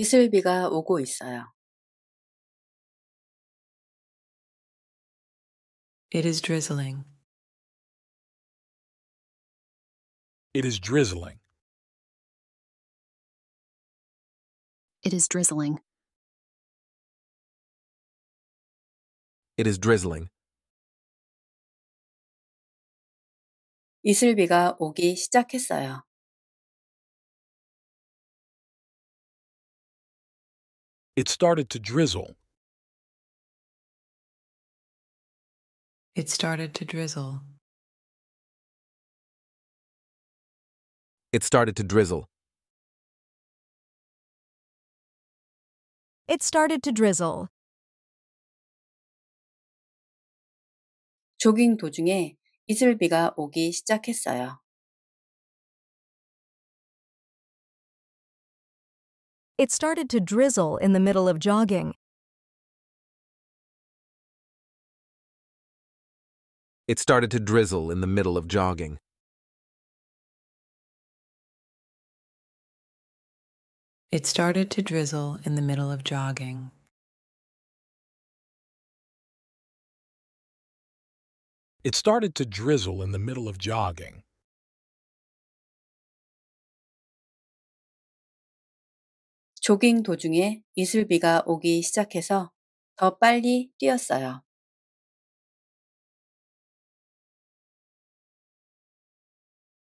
이슬비가 오고 있어요. It is drizzling. It is drizzling. It is drizzling. It is drizzling. 이슬비가 오기 시작했어요. It started to drizzle. It started to drizzle. It started to drizzle. It started to drizzle. 조깅 도중에 이슬비가 오기 시작했어요. It started to drizzle in the middle of jogging. It started to drizzle in the middle of jogging. It started to drizzle in the middle of jogging. It started to drizzle in the middle of jogging. 조깅 도중에 이슬비가 오기 시작해서 더 빨리 뛰었어요.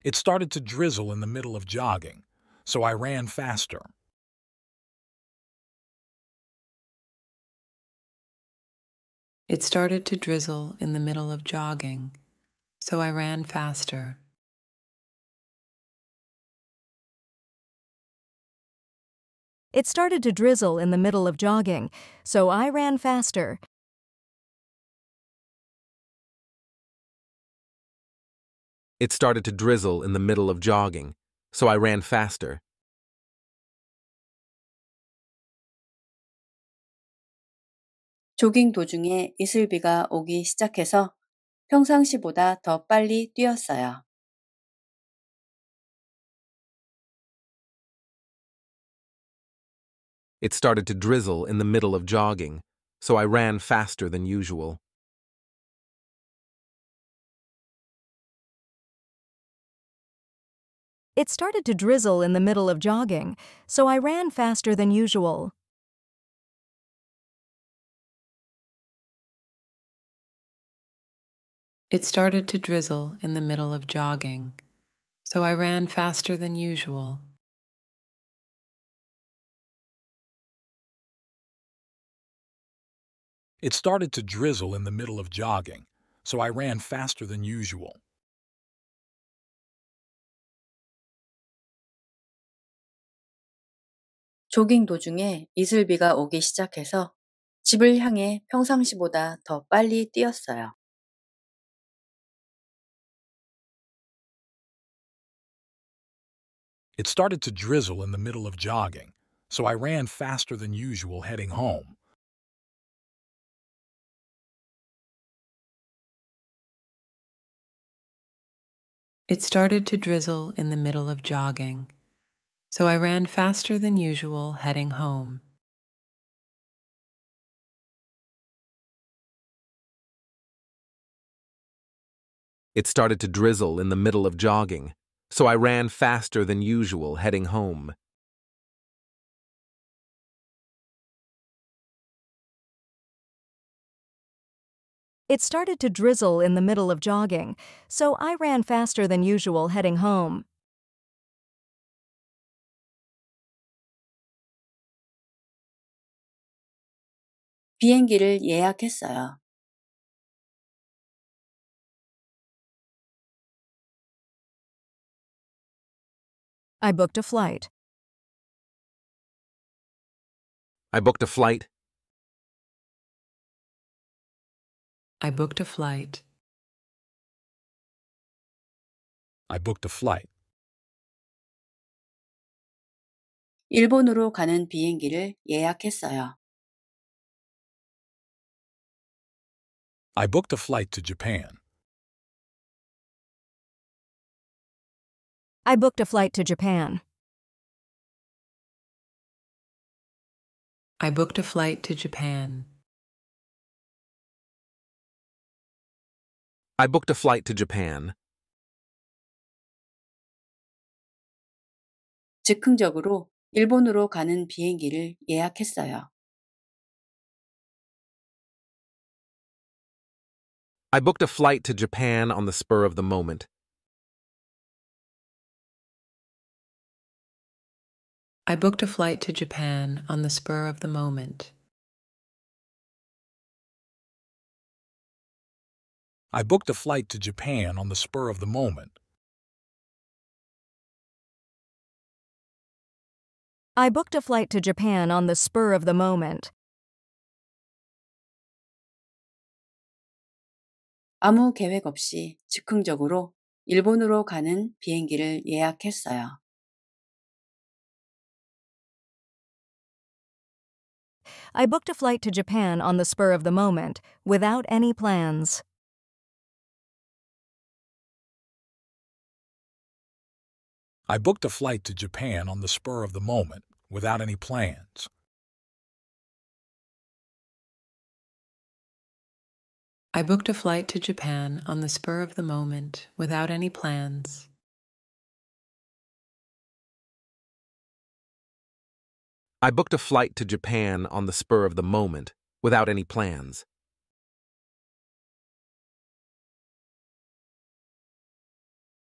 It started to drizzle in the middle of jogging, so I ran faster. It started to drizzle in the middle of jogging, so I ran faster. It started to drizzle in the middle of jogging, so I ran faster. It started to drizzle in the middle of jogging, so I ran faster. 조깅 도중에 이슬비가 오기 시작해서 평상시보다 더 빨리 뛰었어요. It started to drizzle in the middle of jogging, so I ran faster than usual. It started to drizzle in the middle of jogging, so I ran faster than usual. It started to drizzle in the middle of jogging, so I ran faster than usual. It started to drizzle in the middle of jogging, so I ran faster than usual. 도중에 이슬비가 오기 시작해서 집을 향해 평상시보다 더 빨리 뛰었어요. It started to drizzle in the middle of jogging, so I ran faster than usual heading home. It started to drizzle in the middle of jogging, so I ran faster than usual heading home. It started to drizzle in the middle of jogging, so I ran faster than usual heading home. It started to drizzle in the middle of jogging, so I ran faster than usual heading home. I booked a flight. I booked a flight. I booked a flight. I booked a flight. 일본으로 가는 비행기를 예약했어요. I booked a flight to Japan. I booked a flight to Japan. I booked a flight to Japan. I booked a flight to Japan. 즉흥적으로 일본으로 가는 비행기를 예약했어요. I booked a flight to Japan on the spur of the moment. I booked a flight to Japan on the spur of the moment. I booked a flight to Japan on the spur of the moment. I booked a flight to Japan on the spur of the moment. 아무 계획 없이 즉흥적으로 일본으로 가는 비행기를 예약했어요. I booked a flight to Japan on the spur of the moment, without any plans. I booked a flight to Japan on the spur of the moment, without any plans. I booked a flight to Japan on the spur of the moment, without any plans. I booked a flight to Japan on the spur of the moment, without any plans.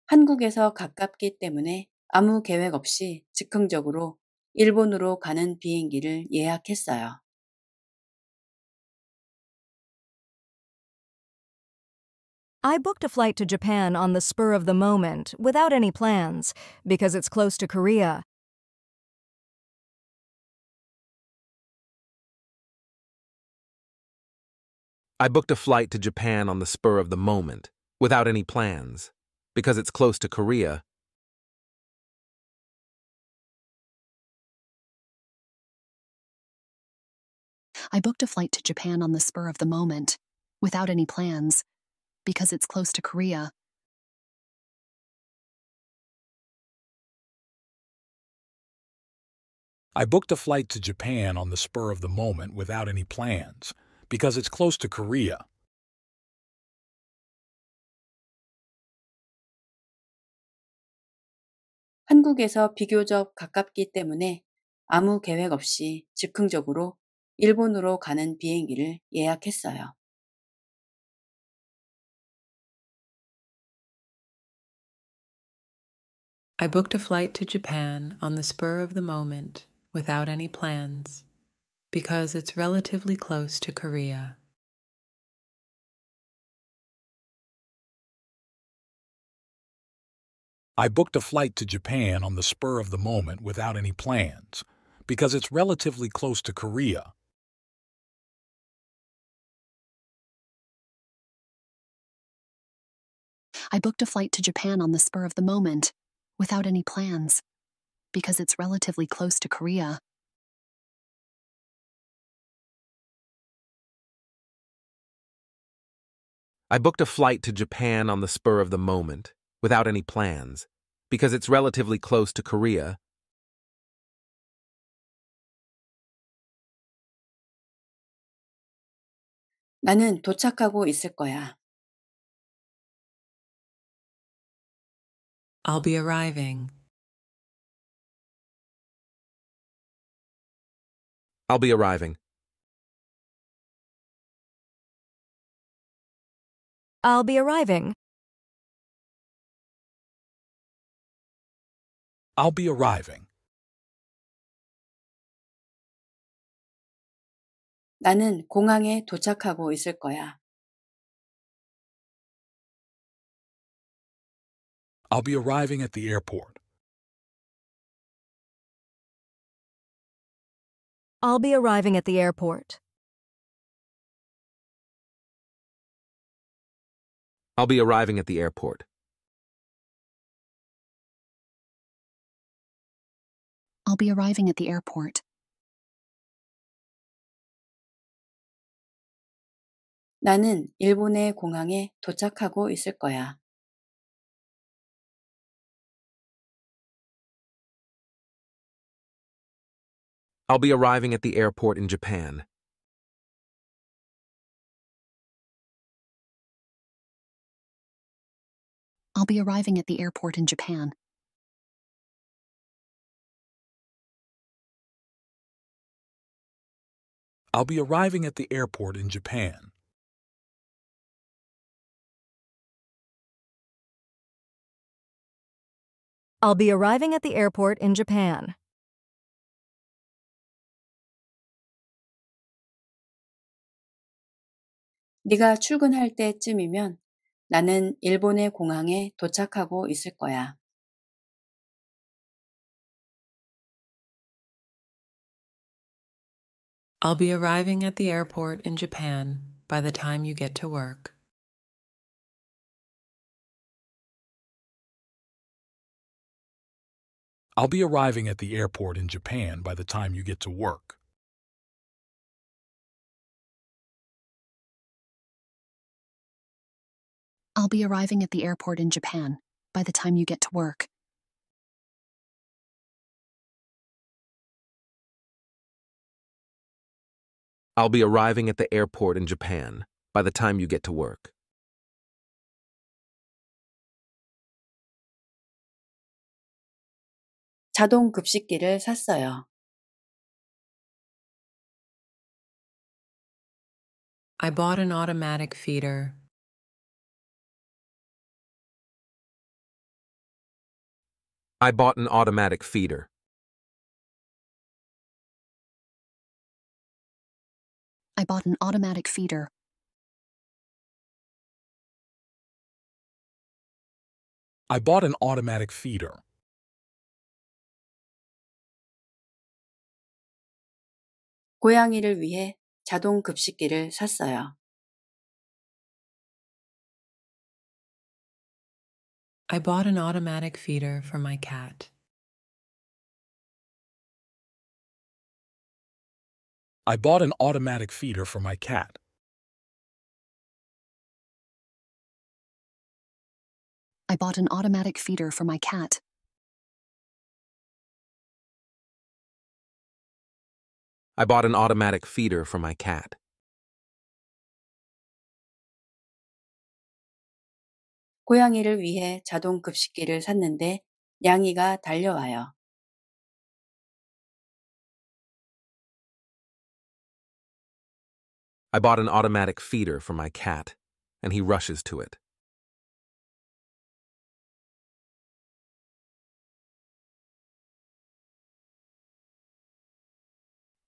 I booked a flight to Japan on the spur of the moment without any plans because it's close to Korea. I booked a flight to Japan on the spur of the moment without any plans because it's close to Korea. I booked a flight to Japan on the spur of the moment, without any plans, because it's close to Korea. I booked a flight to Japan on the spur of the moment without any plans, because it's close to Korea. 한국에서 비교적 가깝기 때문에 아무 계획 없이 즉흥적으로 일본으로 가는 비행기를 예약했어요. I booked a flight to Japan on the spur of the moment without any plans because it's relatively close to Korea. I booked a flight to Japan on the spur of the moment without any plans, because it's relatively close to Korea. I booked a flight to Japan on the spur of the moment, without any plans, because it's relatively close to Korea. I booked a flight to Japan on the spur of the moment, without any plans, because it's relatively close to Korea. 거야. I'll be arriving. I'll be arriving. I'll be arriving. I'll be arriving. 나는 공항에 도착하고 있을 거야. I'll be arriving at the airport. I'll be arriving at the airport. I'll be arriving at the airport. I'll be arriving at the airport. 거야. I'll be arriving at the airport in Japan. I'll be arriving at the airport in Japan. I'll be arriving at the airport in Japan. I'll be arriving at the airport in Japan. 네가 출근할 때쯤이면 나는 일본의 공항에 도착하고 있을 거야. I'll be arriving at the airport in Japan by the time you get to work. I'll be arriving at the airport in Japan by the time you get to work. I'll be arriving at the airport in Japan by the time you get to work. I'll be arriving at the airport in Japan by the time you get to work. I bought an automatic feeder. I bought an automatic feeder. I bought an automatic feeder. I bought an automatic feeder. 고양이를 위해 자동 급식기를 샀어요. I bought an automatic feeder for my cat. I bought an automatic feeder for my cat. I bought an automatic feeder for my cat. I bought an automatic feeder for my cat. 고양이를 위해 자동 급식기를 샀는데 양이가 달려와요. I bought an automatic feeder for my cat, and he rushes to it.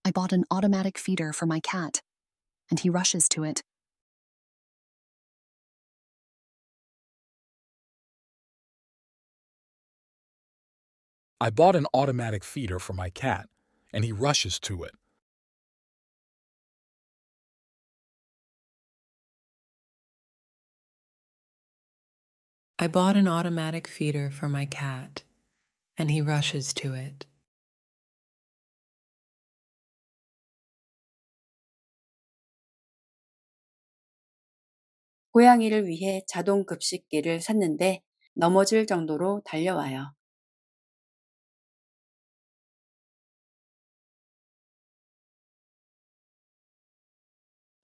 I bought an automatic feeder for my cat, and he rushes to it. I bought an automatic feeder for my cat, and he rushes to it. I bought an automatic feeder for my cat, and he rushes to it. 고양이를 위해 자동 급식기를 샀는데 넘어질 정도로 달려와요.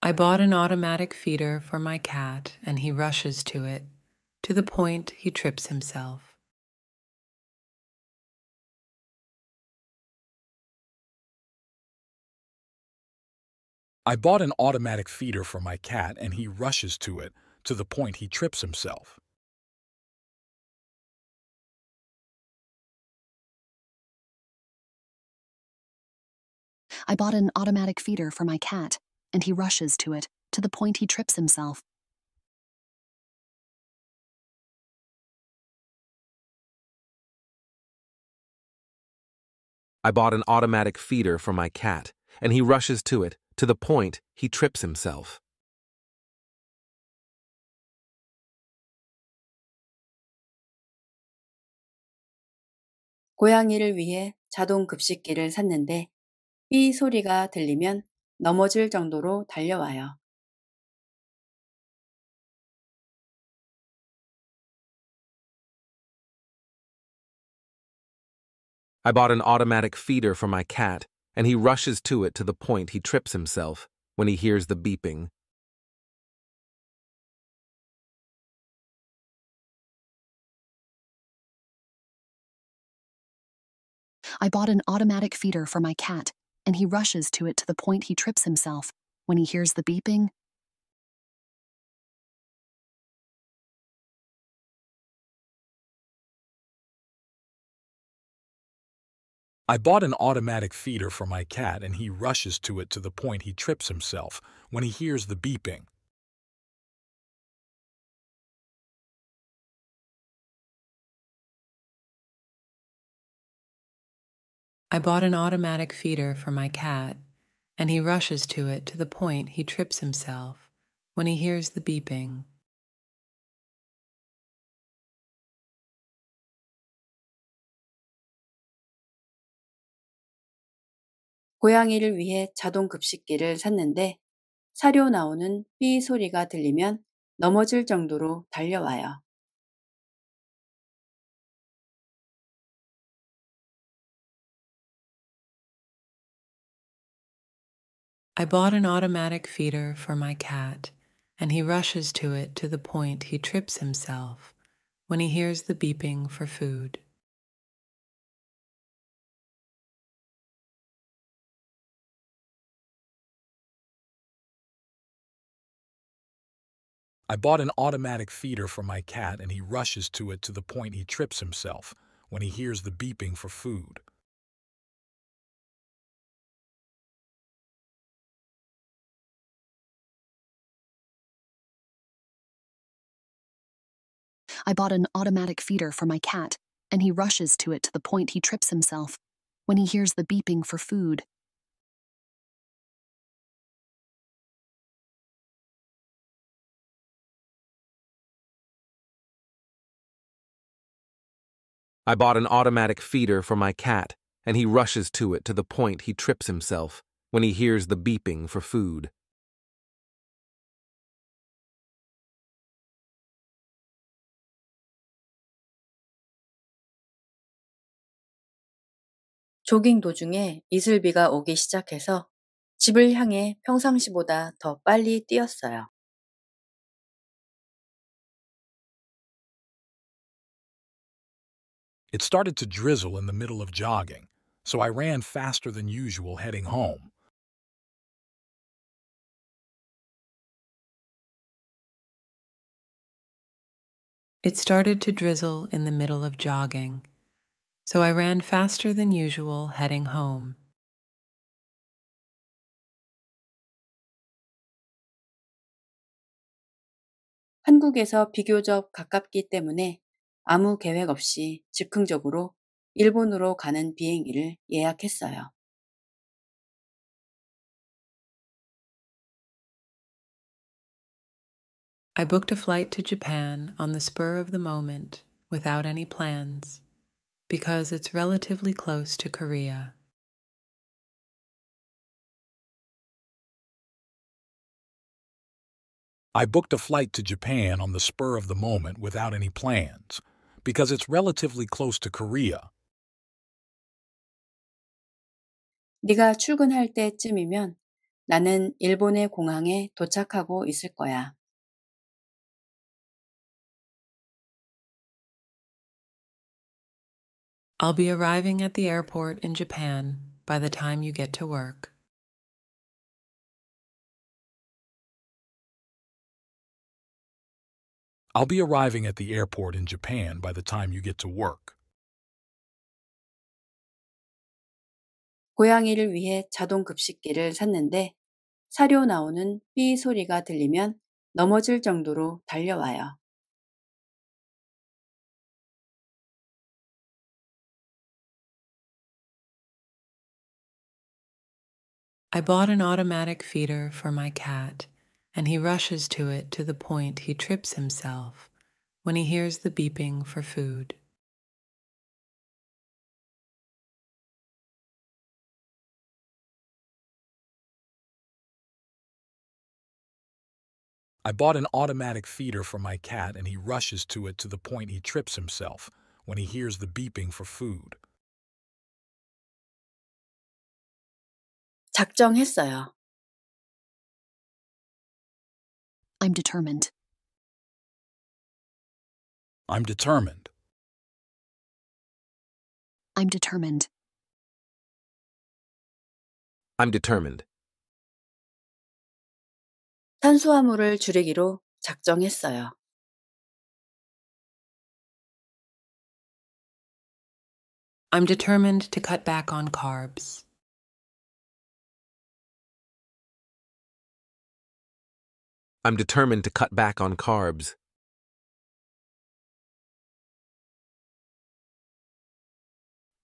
I bought an automatic feeder for my cat and he rushes to it to the point he trips himself. I bought an automatic feeder for my cat and he rushes to it to the point he trips himself. I bought an automatic feeder for my cat and he rushes to it to the point he trips himself. I bought an automatic feeder for my cat, and he rushes to it, to the point he trips himself. 고양이를 위해 자동 급식기를 샀는데 삐 소리가 들리면 넘어질 정도로 달려와요. I bought an automatic feeder for my cat, and he rushes to it to the point he trips himself when he hears the beeping. I bought an automatic feeder for my cat, and he rushes to it to the point he trips himself when he hears the beeping I bought an automatic feeder for my cat and he rushes to it to the point he trips himself when he hears the beeping. I bought an automatic feeder for my cat and he rushes to it to the point he trips himself when he hears the beeping. 고양이를 위해 샀는데 사료 나오는 삐 소리가 들리면 넘어질 정도로 달려와요. I bought an automatic feeder for my cat, and he rushes to it to the point he trips himself when he hears the beeping for food. I bought an automatic feeder for my cat and he rushes to it to the point he trips himself when he hears the beeping for food. I bought an automatic feeder for my cat, and he rushes to it to the point he trips himself when he hears the beeping for food. I bought an automatic feeder for my cat, and he rushes to it to the point he trips himself when he hears the beeping for food. Jogging 도중에 이슬비가 오기 시작해서 집을 향해 평상시보다 더 빨리 뛰었어요. It started to drizzle in the middle of jogging, so I ran faster than usual heading home. It started to drizzle in the middle of jogging, so I ran faster than usual heading home. 한국에서 비교적 가깝기 때문에 아무 계획 없이 즉흥적으로 일본으로 가는 비행기를 예약했어요. I booked a flight to Japan on the spur of the moment without any plans because it's relatively close to Korea. I booked a flight to Japan on the spur of the moment without any plans because it's relatively close to Korea. 네가 출근할 때쯤이면 나는 일본의 공항에 도착하고 있을 거야. I'll be arriving at the airport in Japan by the time you get to work. I'll be arriving at the airport in Japan by the time you get to work. 고양이를 위해 자동 급식기를 샀는데 사료 나오는 삐 소리가 들리면 넘어질 정도로 달려와요. I bought an automatic feeder for my cat and he rushes to it to the point he trips himself when he hears the beeping for food. I bought an automatic feeder for my cat and he rushes to it to the point he trips himself when he hears the beeping for food. 작정했어요. I'm determined. I'm determined. I'm determined. I'm determined. 탄수화물을 줄이기로 작정했어요. I'm determined to cut back on carbs. I'm determined to cut back on carbs.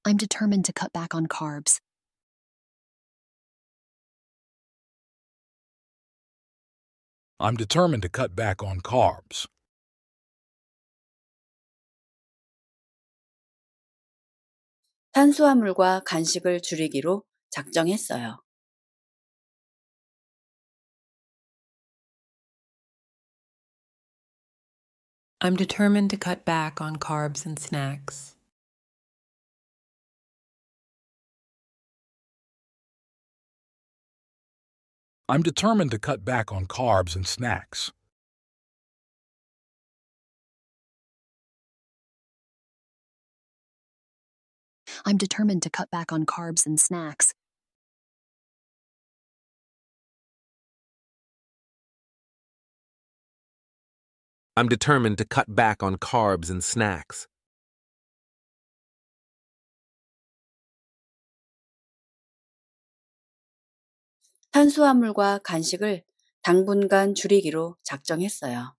I'm determined to cut back on carbs. I'm determined to cut back on carbs. I'm determined to cut back on carbs. 탄수화물과 간식을 줄이기로 작정했어요. I'm determined to cut back on carbs and snacks. I'm determined to cut back on carbs and snacks. I'm determined to cut back on carbs and snacks. I'm determined to cut back on carbs and snacks. 작정했어요.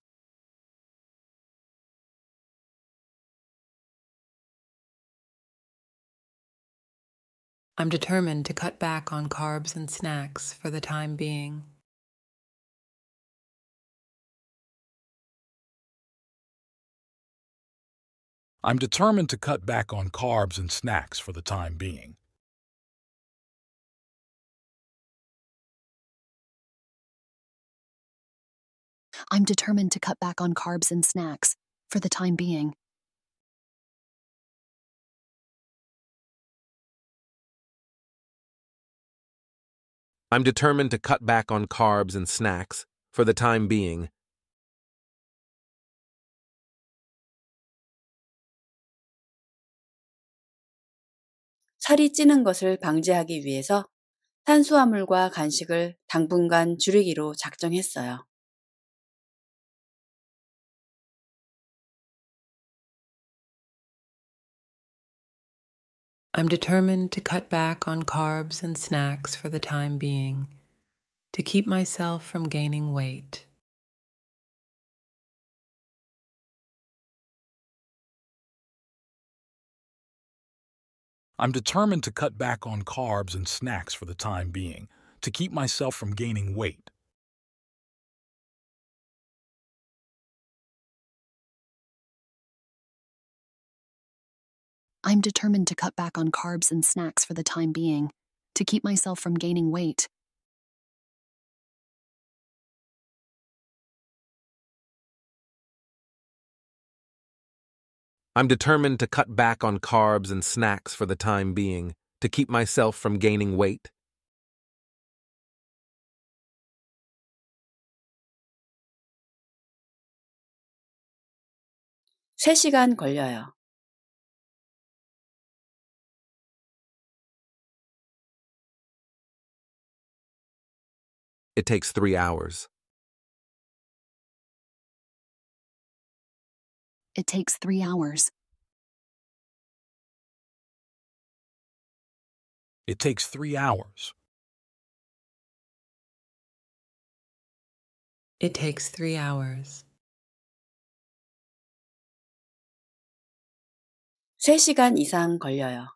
I'm determined to cut back on carbs and snacks for the time being. I'm determined to cut back on carbs and snacks for the time being. I'm determined to cut back on carbs and snacks for the time being. I'm determined to cut back on carbs and snacks for the time being. 살이 찌는 것을 방지하기 위해서 탄수화물과 간식을 당분간 줄이기로 작정했어요. I'm determined to cut back on carbs and snacks for the time being, to keep myself from gaining weight. I'm determined to cut back on carbs and snacks for the time being, to keep myself from gaining weight. I'm determined to cut back on carbs and snacks for the time being, to keep myself from gaining weight. I'm determined to cut back on carbs and snacks for the time being to keep myself from gaining weight. It takes three hours. It takes three hours. It takes three hours. It takes three hours. 시간 이상 걸려요.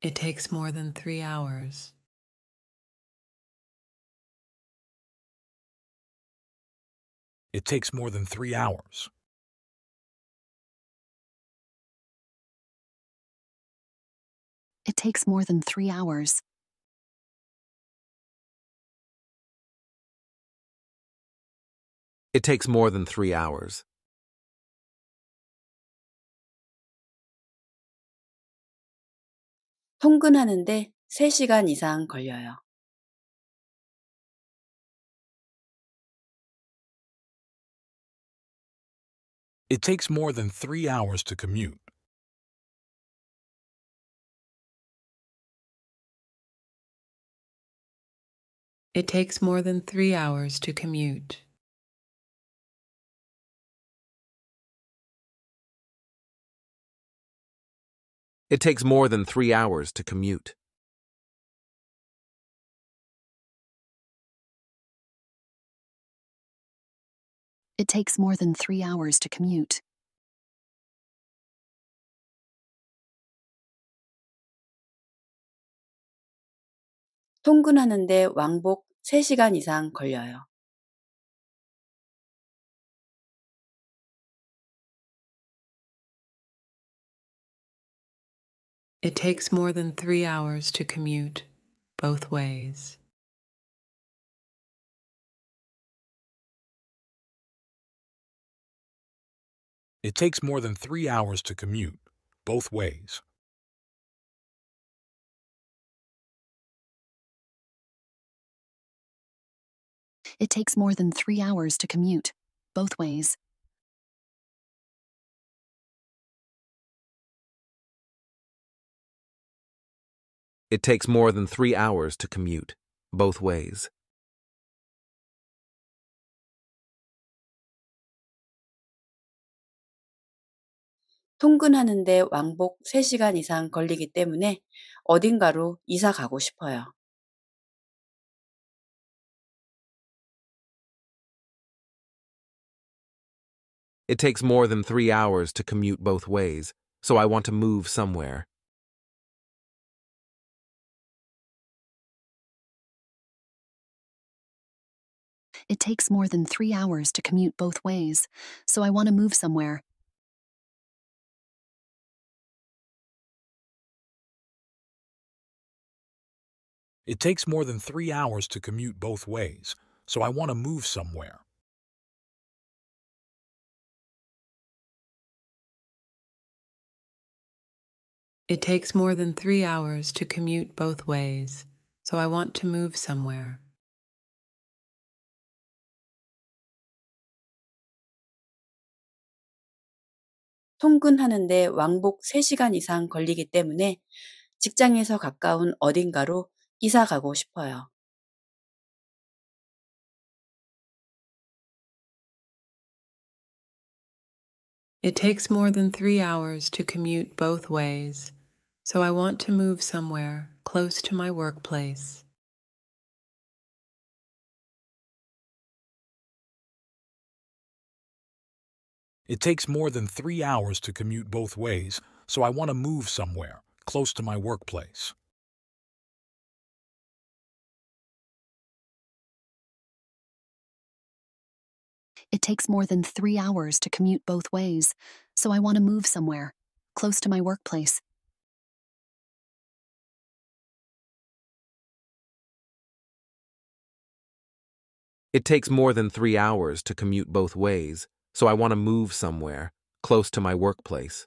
It takes more than three hours. It takes more than three hours. It takes more than three hours. It takes more than three hours. 통근하는데 3시간 이상 걸려요. It takes more than three hours to commute. It takes more than three hours to commute. It takes more than three hours to commute. It takes more than three hours to commute. 통근하는데 왕복 이상 걸려요. It takes more than three hours to commute both ways. It takes more than three hours to commute, both ways. It takes more than three hours to commute, both ways. It takes more than three hours to commute, both ways. 통근하는데 왕복 3시간 이상 걸리기 때문에 어딘가로 이사 가고 싶어요. It takes more than three hours to commute both ways, so I want to move somewhere. It takes more than three hours to commute both ways, so I want to move somewhere. It takes more than three hours to commute both ways, so I want to move somewhere. It takes more than three hours to commute both ways, so I want to move somewhere. 통근하는데 왕복 3시간 이상 걸리기 때문에 직장에서 가까운 어딘가로 이사 가고 It takes more than three hours to commute both ways, so I want to move somewhere close to my workplace. It takes more than three hours to commute both ways, so I want to move somewhere close to my workplace. It takes more than three hours to commute both ways, so I want to move somewhere, close to my workplace. It takes more than three hours to commute both ways, so I want to move somewhere, close to my workplace.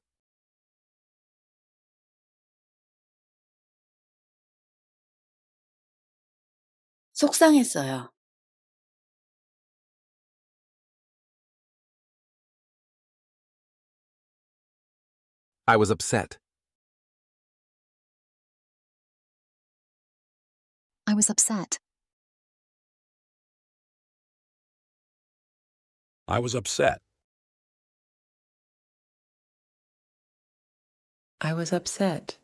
속상했어요. I was upset. I was upset. I was upset. I was upset.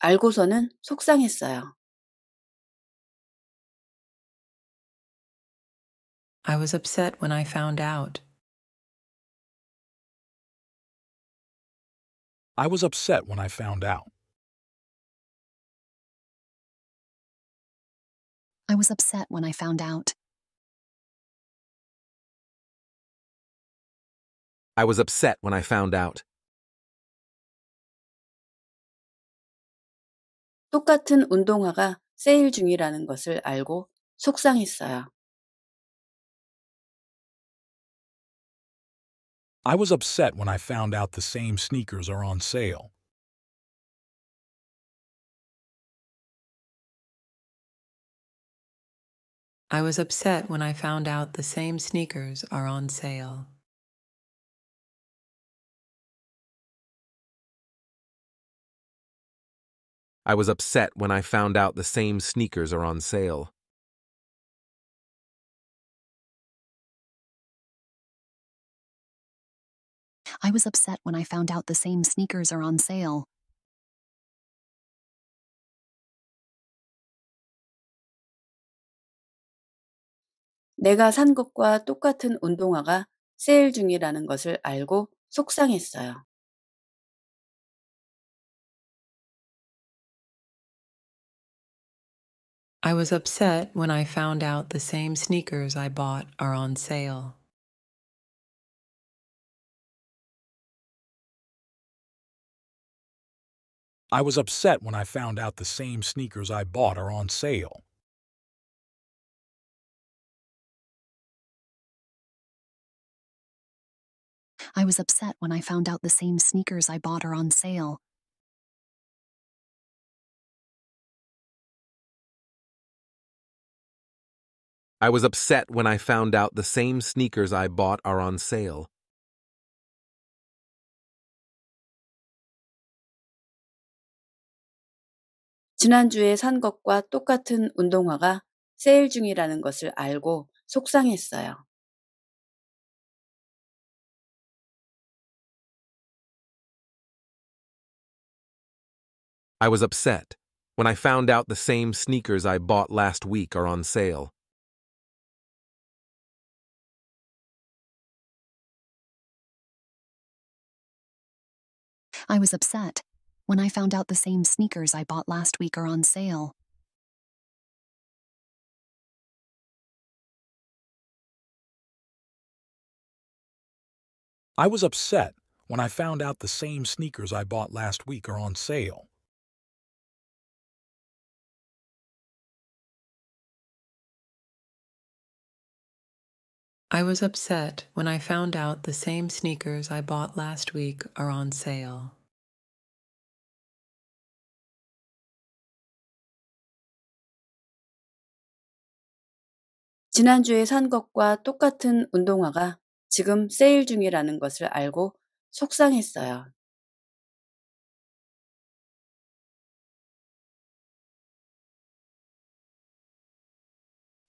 알고서는 속상했어요. I was upset when I found out. I was upset when I found out. I was upset when I found out. I was upset when I found out. 똑같은 운동화가 세일 중이라는 것을 알고 속상했어요. I was upset when I found out the same sneakers are on sale. I was upset when I found out the same sneakers are on sale. I was upset when I found out the same sneakers are on sale. I was upset when I found out the same sneakers are on sale. 내가 산 것과 똑같은 운동화가 세일 중이라는 것을 알고 속상했어요. I was upset when I found out the same sneakers I bought are on sale. I was upset when I found out the same sneakers I bought are on sale. I was upset when I found out the same sneakers I bought are on sale. I was upset when I found out the same sneakers I bought are on sale. 지난주에 산 것과 똑같은 운동화가 세일 중이라는 것을 알고 속상했어요. I was upset when I found out the same sneakers I bought last week are on sale. I was upset when I found out the same sneakers I bought last week are on sale. I was upset when I found out the same sneakers I bought last week are on sale. I was upset when I found out the same sneakers I bought last week are on sale. 지난주에 산 것과 똑같은 운동화가 지금 세일 중이라는 것을 알고 속상했어요.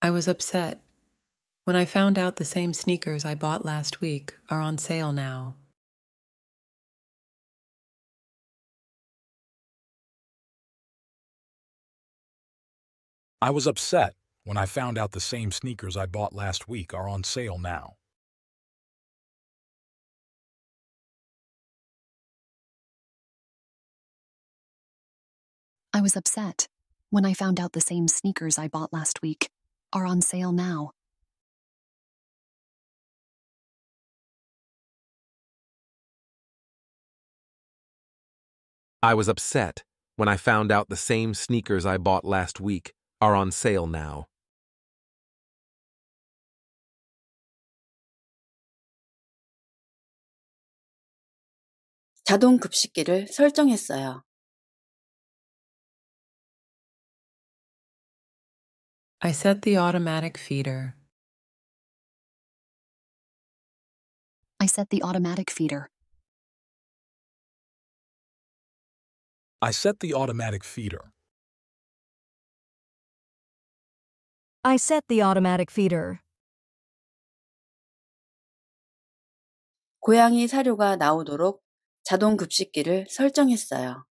I was upset when I found out the same sneakers I bought last week are on sale now. I was upset when I found out the same sneakers I bought last week are on sale now. I was upset when I found out the same sneakers I bought last week are on sale now. I was upset when I found out the same sneakers I bought last week are on sale now. 자동 급식기를 설정했어요. I set the automatic feeder. I set the automatic feeder. I set the automatic feeder. I set the automatic feeder. 고양이 사료가 나오도록 자동 급식기를 설정했어요.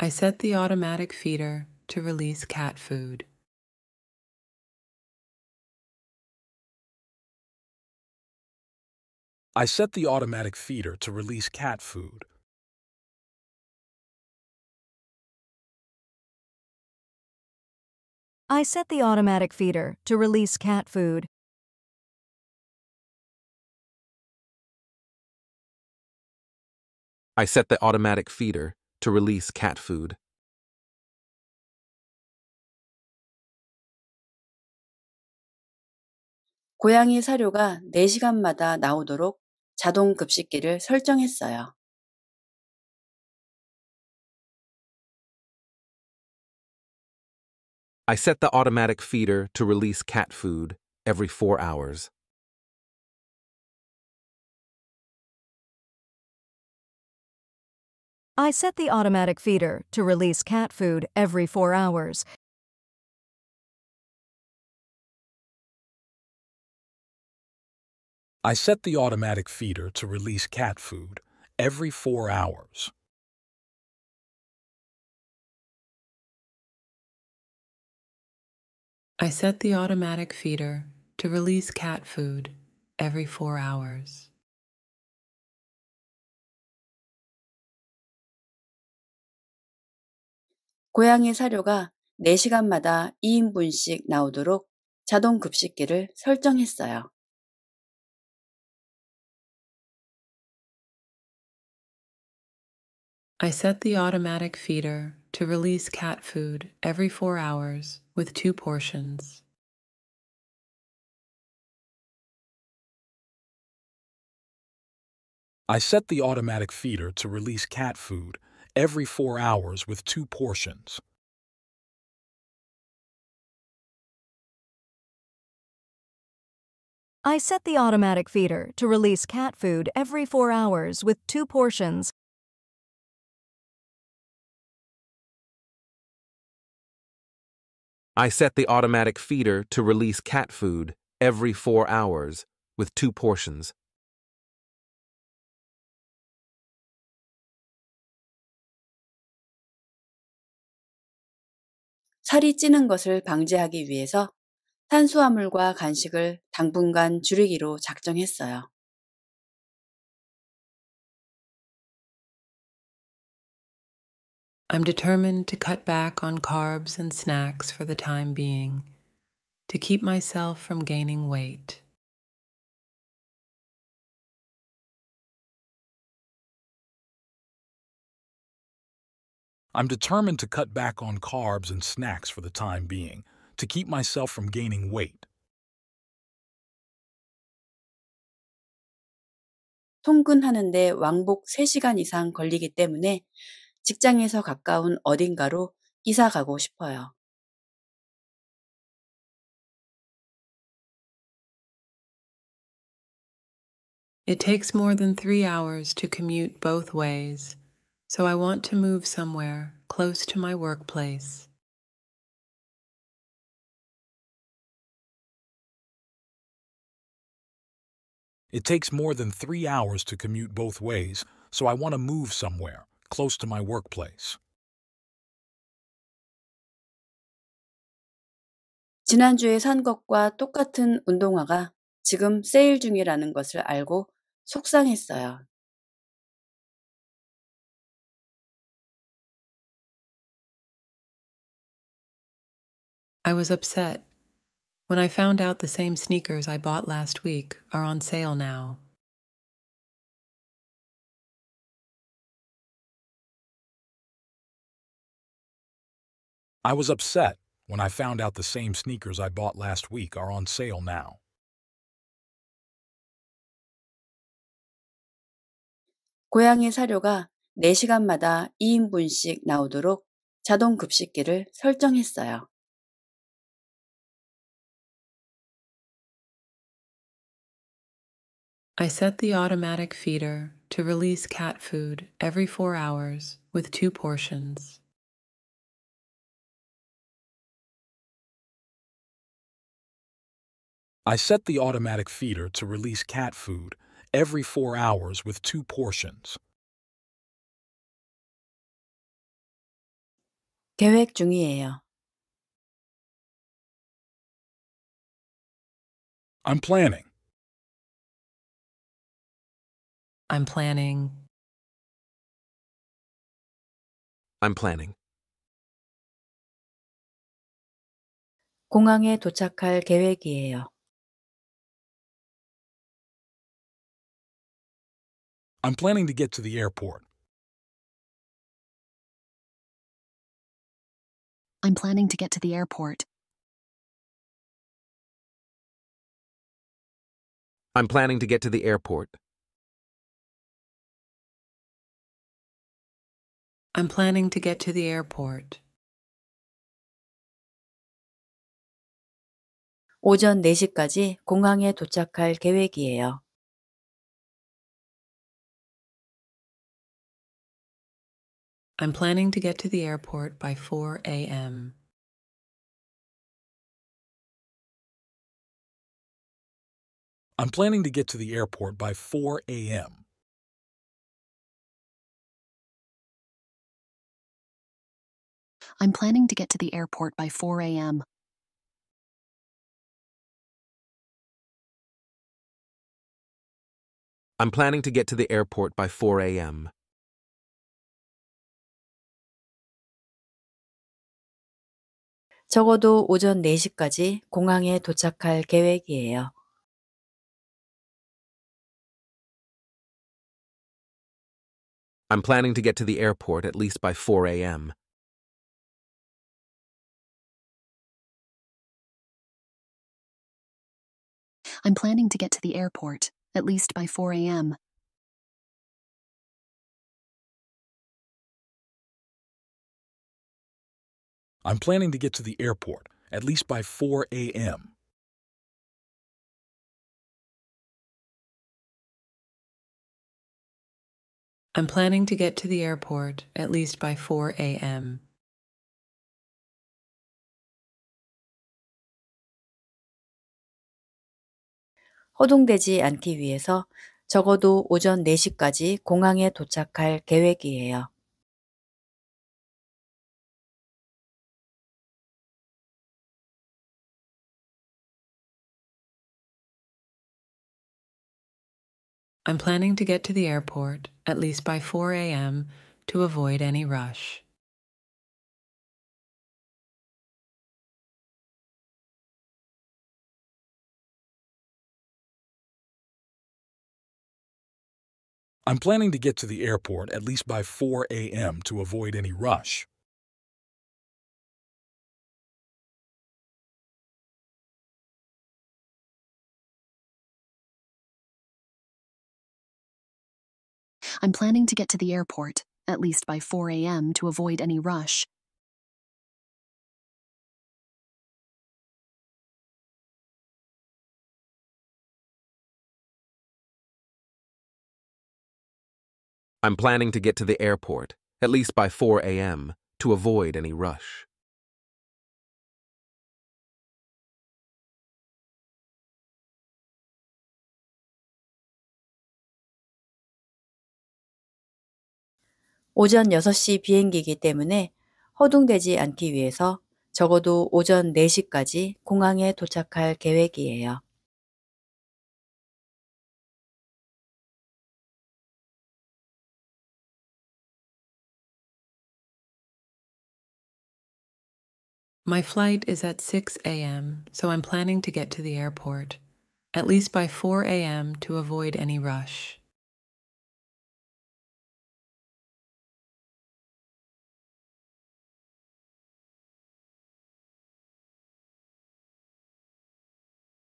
I set the automatic feeder to release cat food. I set the automatic feeder to release cat food. I set the automatic feeder to release cat food. I set the automatic feeder to release cat food. 고양이 사료가 나오도록 자동 급식기를 설정했어요. I set the automatic feeder to release cat food every 4 hours. I set the automatic feeder to release cat food every four hours. I set the automatic feeder to release cat food every four hours. I set the automatic feeder to release cat food every four hours. 고양이 사료가 4시간마다 2인분씩 나오도록 자동 급식기를 설정했어요. I set the automatic feeder to release cat food every 4 hours with two portions. I set the automatic feeder to release cat food every four hours with two portions. I set the automatic feeder to release cat food every four hours with two portions I set the automatic feeder to release cat food every four hours with two portions. 살이 찌는 것을 방지하기 위해서 탄수화물과 간식을 당분간 줄이기로 작정했어요. I'm determined to cut back on carbs and snacks for the time being, to keep myself from gaining weight. I'm determined to cut back on carbs and snacks for the time being, to keep myself from gaining weight. 통근하는데 왕복 3시간 이상 걸리기 때문에 직장에서 가까운 어딘가로 이사 가고 싶어요. It takes more than three hours to commute both ways so I want to move somewhere close to my workplace. It takes more than three hours to commute both ways, so I want to move somewhere close to my workplace. 지난주에 산 것과 똑같은 운동화가 지금 세일 중이라는 것을 알고 속상했어요. I was upset when I found out the same sneakers I bought last week are on sale now. I was upset when I found out the same sneakers I bought last week are on sale now. 고양이 사료가 4시간마다 2인분씩 나오도록 자동 급식기를 설정했어요. I set the automatic feeder to release cat food every four hours with two portions. I set the automatic feeder to release cat food every four hours with two portions. 계획 중이에요. I'm planning. I'm planning. I'm planning. 공항에 도착할 계획이에요. I'm planning to get to the airport. I'm planning to get to the airport. I'm planning to get to the airport. I'm planning to get to the airport. 오전 4시까지 공항에 도착할 계획이에요. I'm planning to get to the airport by 4 a.m. I'm planning to get to the airport by 4 a.m. I'm planning to get to the airport by 4 a.m. I'm planning to get to the airport by 4 a.m. 적어도 오전 4시까지 공항에 도착할 계획이에요. I'm planning to get to the airport at least by 4 a.m. I'm planning to get to the airport, at least by 4 a.m. I'm planning to get to the airport, at least by 4 a.m. I'm planning to get to the airport, at least by 4 a.m. 허둥대지 않기 위해서 적어도 오전 4시까지 공항에 도착할 계획이에요. I'm planning to get to the airport at least by 4 a.m. to avoid any rush. I'm planning to get to the airport at least by 4 a.m. to avoid any rush. I'm planning to get to the airport, at least by 4 a.m. to avoid any rush, I'm planning to get to the airport, at least by 4 a.m., to avoid any rush. 오전 6시 비행기이기 때문에 허둥대지 않기 위해서 적어도 오전 4시까지 공항에 도착할 계획이에요. My flight is at 6 a.m., so I'm planning to get to the airport, at least by 4 a.m. to avoid any rush.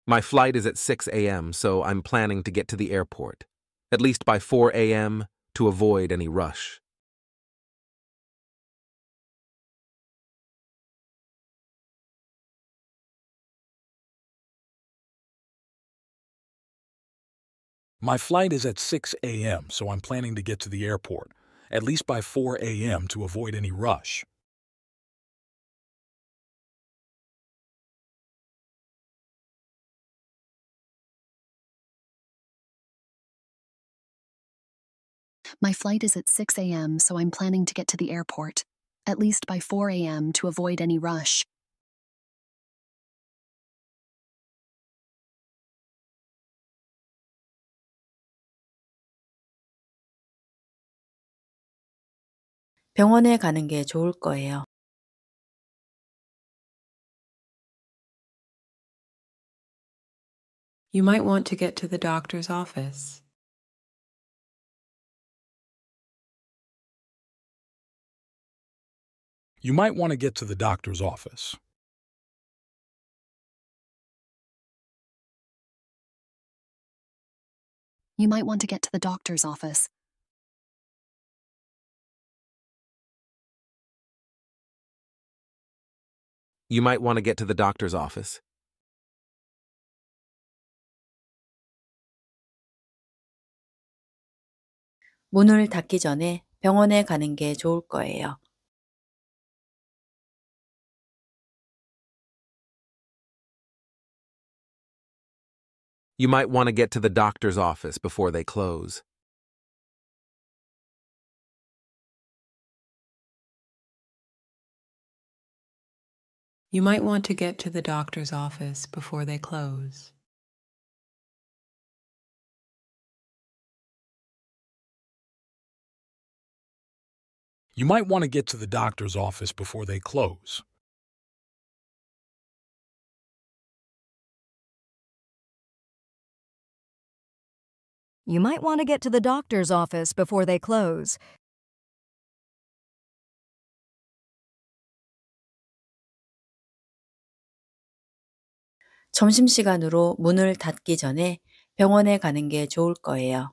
My flight is at 6 a.m., so I'm planning to get to the airport, at least by 4 a.m., to avoid any rush. My flight is at 6 a.m., so I'm planning to get to the airport, at least by 4 a.m. to avoid any rush. My flight is at 6 a.m., so I'm planning to get to the airport, at least by 4 a.m. to avoid any rush. 병원에 가는 게 좋을 거예요. You might want to get to the doctor's office. You might want to get to the doctor's office. You might want to get to the doctor's office. You might want to get to the doctor's office. You might want to get to the doctor's office before they close. You might want to get to the doctor's office before they close. You might want to get to the doctor's office before they close. You might want to get to the doctor's office before they close. 점심시간으로 문을 닫기 전에 병원에 가는 게 좋을 거예요.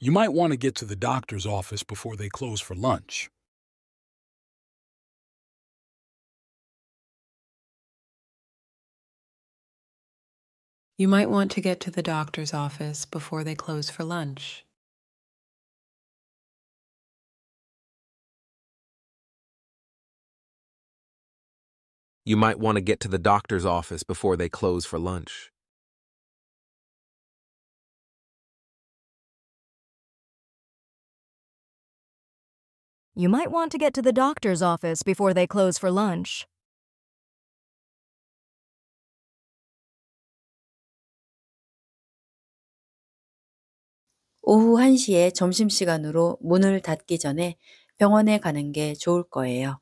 You might want to get to the doctor's office before they close for lunch. You might want to get to the doctor's office before they close for lunch. You might want to get to the doctor's office before they close for lunch. You might want to get to the doctor's office before they close for lunch. 오후 1시에 점심시간으로 문을 닫기 전에 병원에 가는 게 좋을 거예요.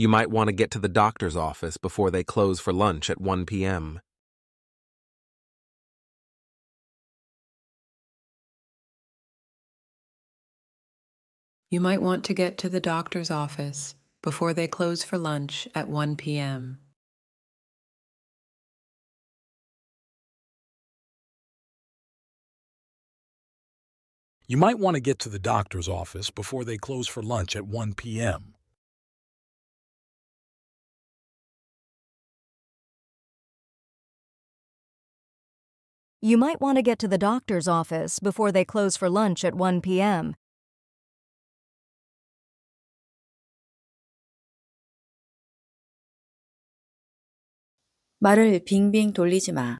You might want to get to the doctor's office before they close for lunch at 1 p.m. You might want to get to the doctor's office before they close for lunch at 1 p.m. You might want to get to the doctor's office before they close for lunch at 1 p.m. You might want to get to the doctor's office before they close for lunch at 1 p.m. 말을 빙빙 돌리지 마.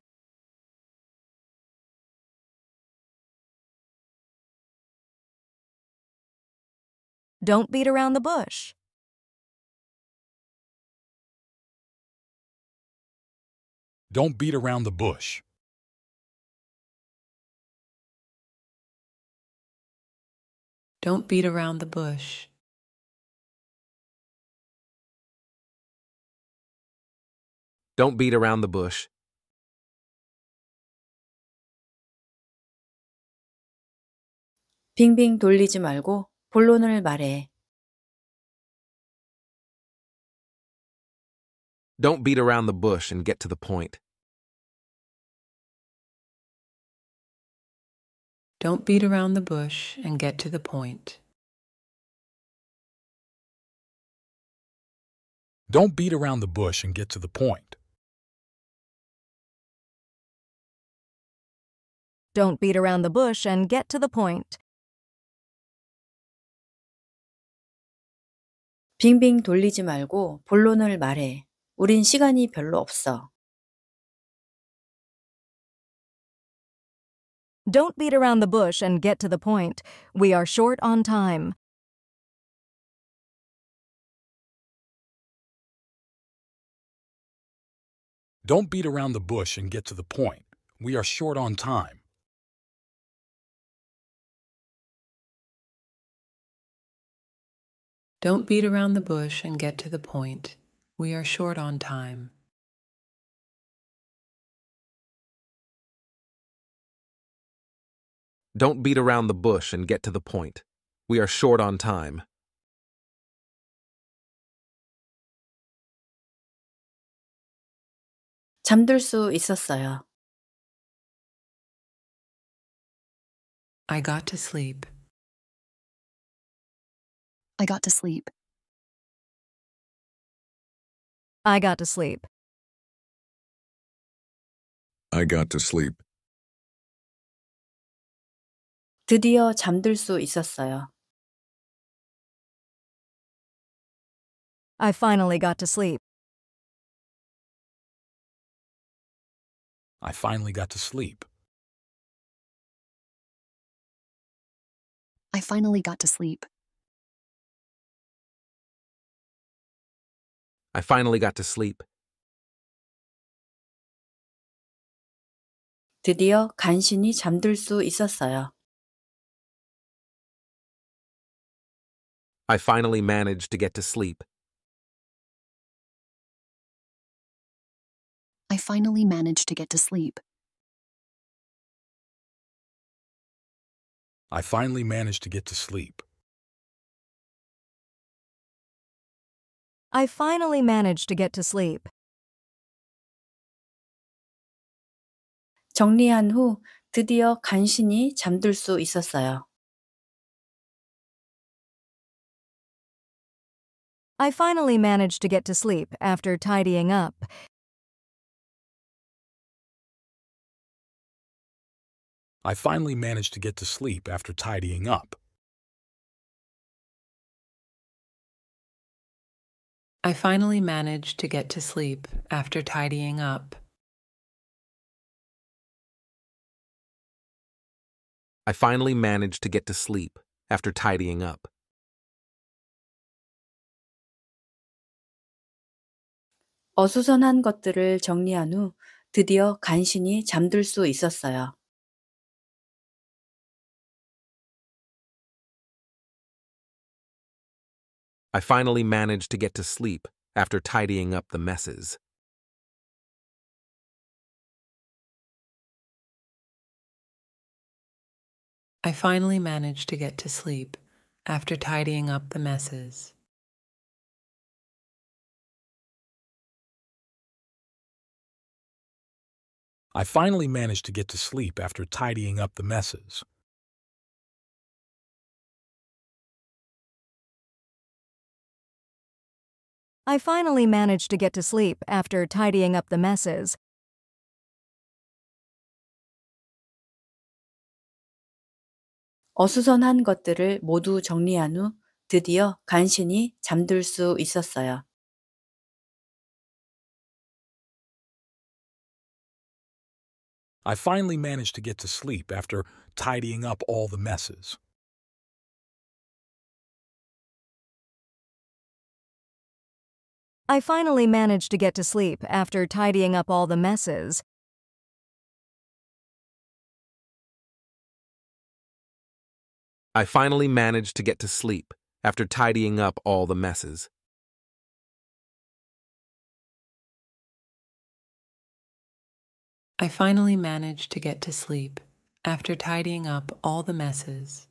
Don't beat around the bush. Don't beat around the bush. Don't beat around the bush. Don't beat around the bush. Bing bing, 돌리지 돌리지 말고 본론을 말해. Don't beat around the bush and get to the point. Don't beat around the bush and get to the point. Don't beat around the bush and get to the point. Don't beat around the bush and get to the point. 빙빙 돌리지 말고 본론을 말해. 우린 시간이 별로 없어. Don't beat around the bush and get to the point. We are short on time. Don't beat around the bush and get to the point. We are short on time. Don't beat around the bush and get to the point. We are short on time. Don't beat around the bush and get to the point. We are short on time. I got to sleep. I got to sleep. I got to sleep. I got to sleep. 드디어 잠들 수 있었어요. I finally got to sleep. I finally got to sleep. I finally got to sleep. I finally got to sleep. 드디어 간신히 잠들 수 있었어요. I finally managed to get to sleep. I finally managed to get to sleep. I finally managed to get to sleep. I finally managed to get to sleep. 정리한 후 드디어 간신히 잠들 수 있었어요. I finally managed to get to sleep after tidying up. I finally managed to get to sleep after tidying up. I finally managed to get to sleep after tidying up. I finally managed to get to sleep after tidying up. 어수선한 것들을 정리한 후 드디어 간신히 잠들 수 있었어요. I finally managed to get to sleep after tidying up the messes. I finally managed to get to sleep after tidying up the messes. I finally managed to get to sleep after tidying up the messes. I finally managed to get to sleep after tidying up the messes. 어수선한 것들을 모두 정리한 후 드디어 간신히 잠들 수 있었어요. I finally managed to get to sleep after tidying up all the messes. I finally managed to get to sleep after tidying up all the messes. I finally managed to get to sleep after tidying up all the messes. I finally managed to get to sleep after tidying up all the messes.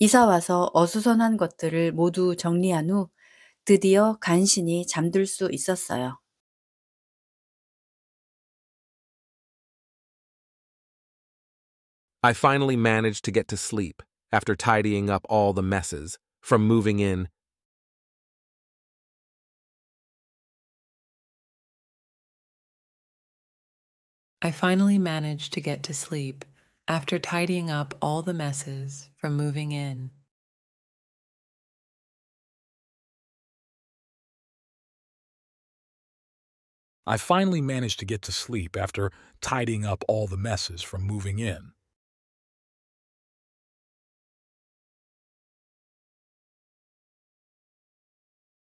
이사 와서 어수선한 것들을 모두 정리한 후 드디어 간신히 잠들 수 있었어요. I finally managed to get to sleep after tidying up all the messes from moving in I finally managed to get to sleep after tidying up all the messes from moving in. I finally managed to get to sleep after tidying up all the messes from moving in.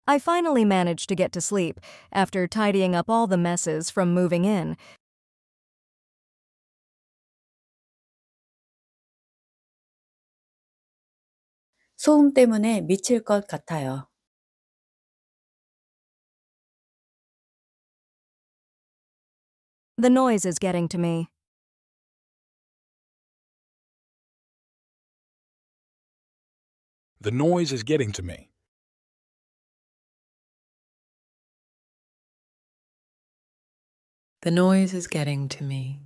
I finally managed to get to sleep after tidying up all the messes from moving in 소음 때문에 미칠 것 같아요. The noise is getting to me. The noise is getting to me. The noise is getting to me.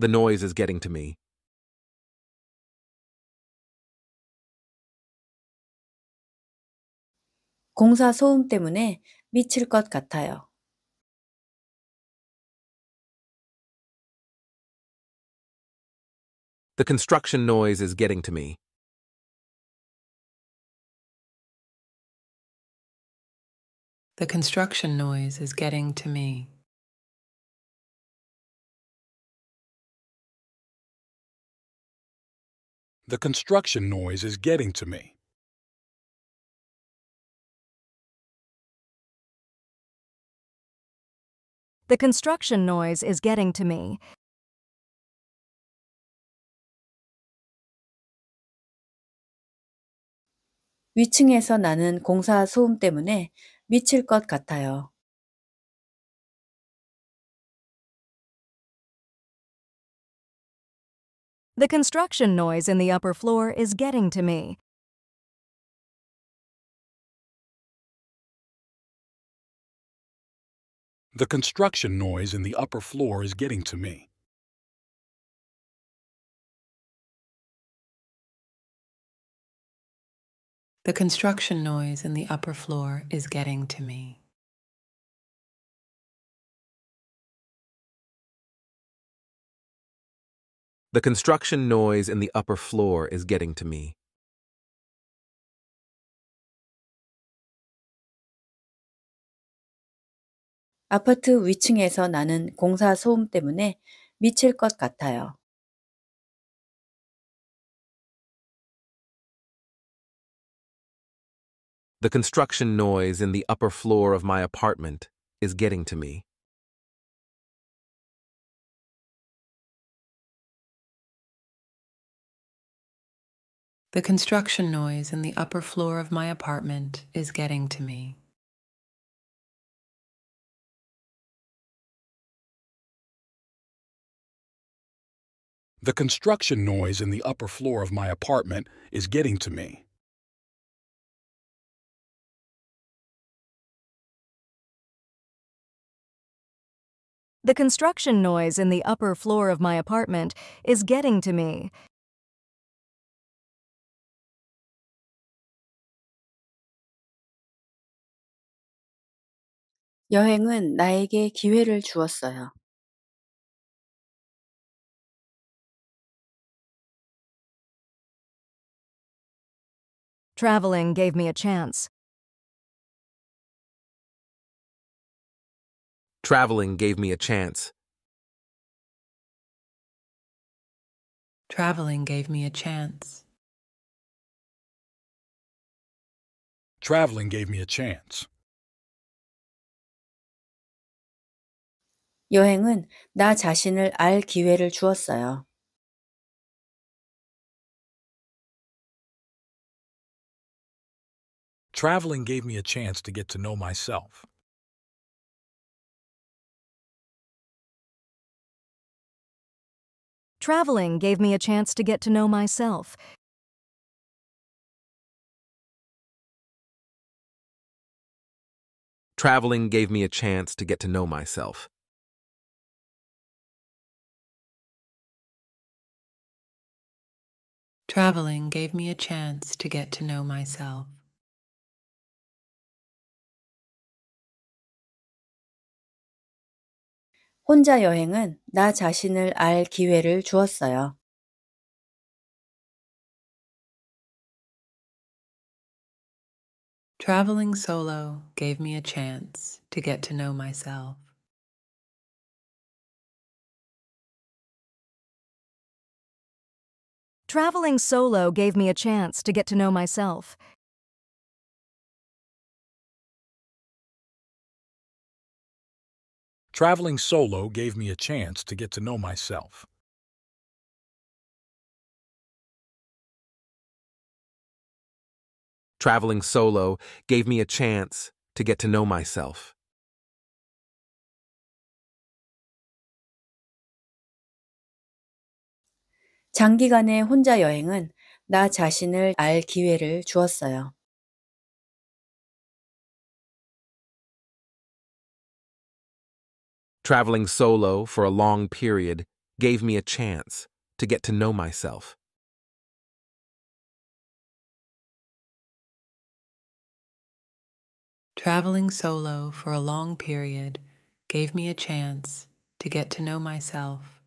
The noise is getting to me. The construction noise is getting to me. The construction noise is getting to me. The construction noise is getting to me. The construction noise is getting to me. 위층에서 나는 공사 소음 때문에 미칠 것 같아요. The construction noise in the upper floor is getting to me. The construction noise in the upper floor is getting to me. The construction noise in the upper floor is getting to me. The construction noise in the upper floor is getting to me. 위층에서 나는 공사 소음 때문에 미칠 것 같아요. The construction noise in the upper floor of my apartment is getting to me. The construction noise in the upper floor of my apartment is getting to me. The construction noise in the upper floor of my apartment is getting to me. The construction noise in the upper floor of my apartment is getting to me. 여행은 나에게 기회를 주었어요. Traveling gave me a chance. Traveling gave me a chance. Traveling gave me a chance. Traveling gave me a chance. 여행은 나 자신을 알 기회를 주었어요. Traveling gave me a chance to get to know myself. Traveling gave me a chance to get to know myself. Traveling gave me a chance to get to know myself. Traveling gave me a chance to get to know myself. 혼자 여행은 나 자신을 알 기회를 주었어요. Traveling solo gave me a chance to get to know myself. Traveling solo gave me a chance to get to know myself. Traveling solo gave me a chance to get to know myself. Traveling solo gave me a chance to get to know myself. 장기간의 혼자 여행은 나 자신을 알 기회를 주었어요. Traveling solo for a long period gave me a chance to get to know myself. Traveling solo for a long period gave me a chance to get to know myself.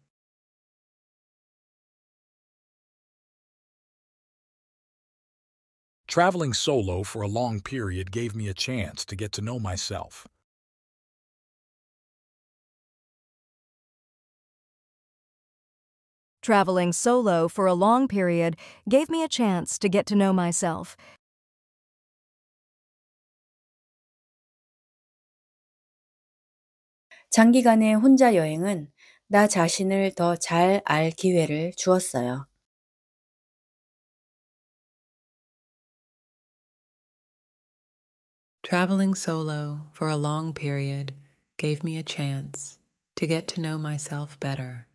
Traveling solo for a long period gave me a chance to get to know myself. Traveling solo for a long period gave me a chance to get to know myself. 장기간의 혼자 여행은 나 자신을 더 잘 알 기회를 주었어요. Traveling solo for a long period gave me a chance to get to know myself better.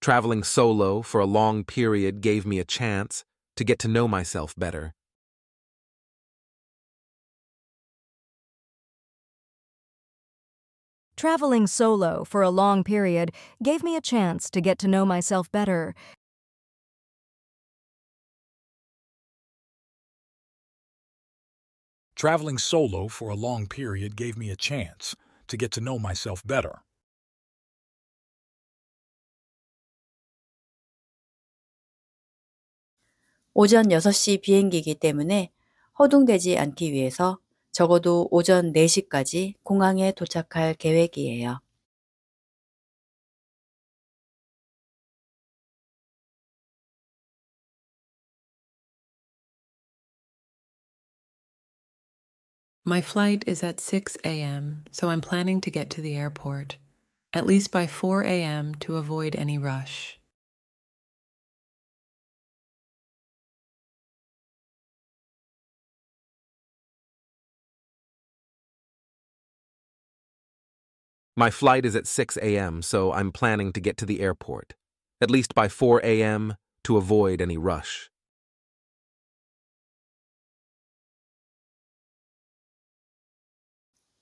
Traveling solo for a long period gave me a chance to get to know myself better. Traveling solo for a long period gave me a chance to get to know myself better Traveling solo for a long period gave me a chance to get to know myself better. 오전 6시 비행기이기 때문에 허둥대지 않기 위해서 적어도 오전 4시까지 공항에 도착할 계획이에요. My flight is at 6 a.m., so I'm planning to get to the airport, at least by 4 a.m. to avoid any rush. My flight is at 6 a.m., so I'm planning to get to the airport, at least by 4 a.m., to avoid any rush.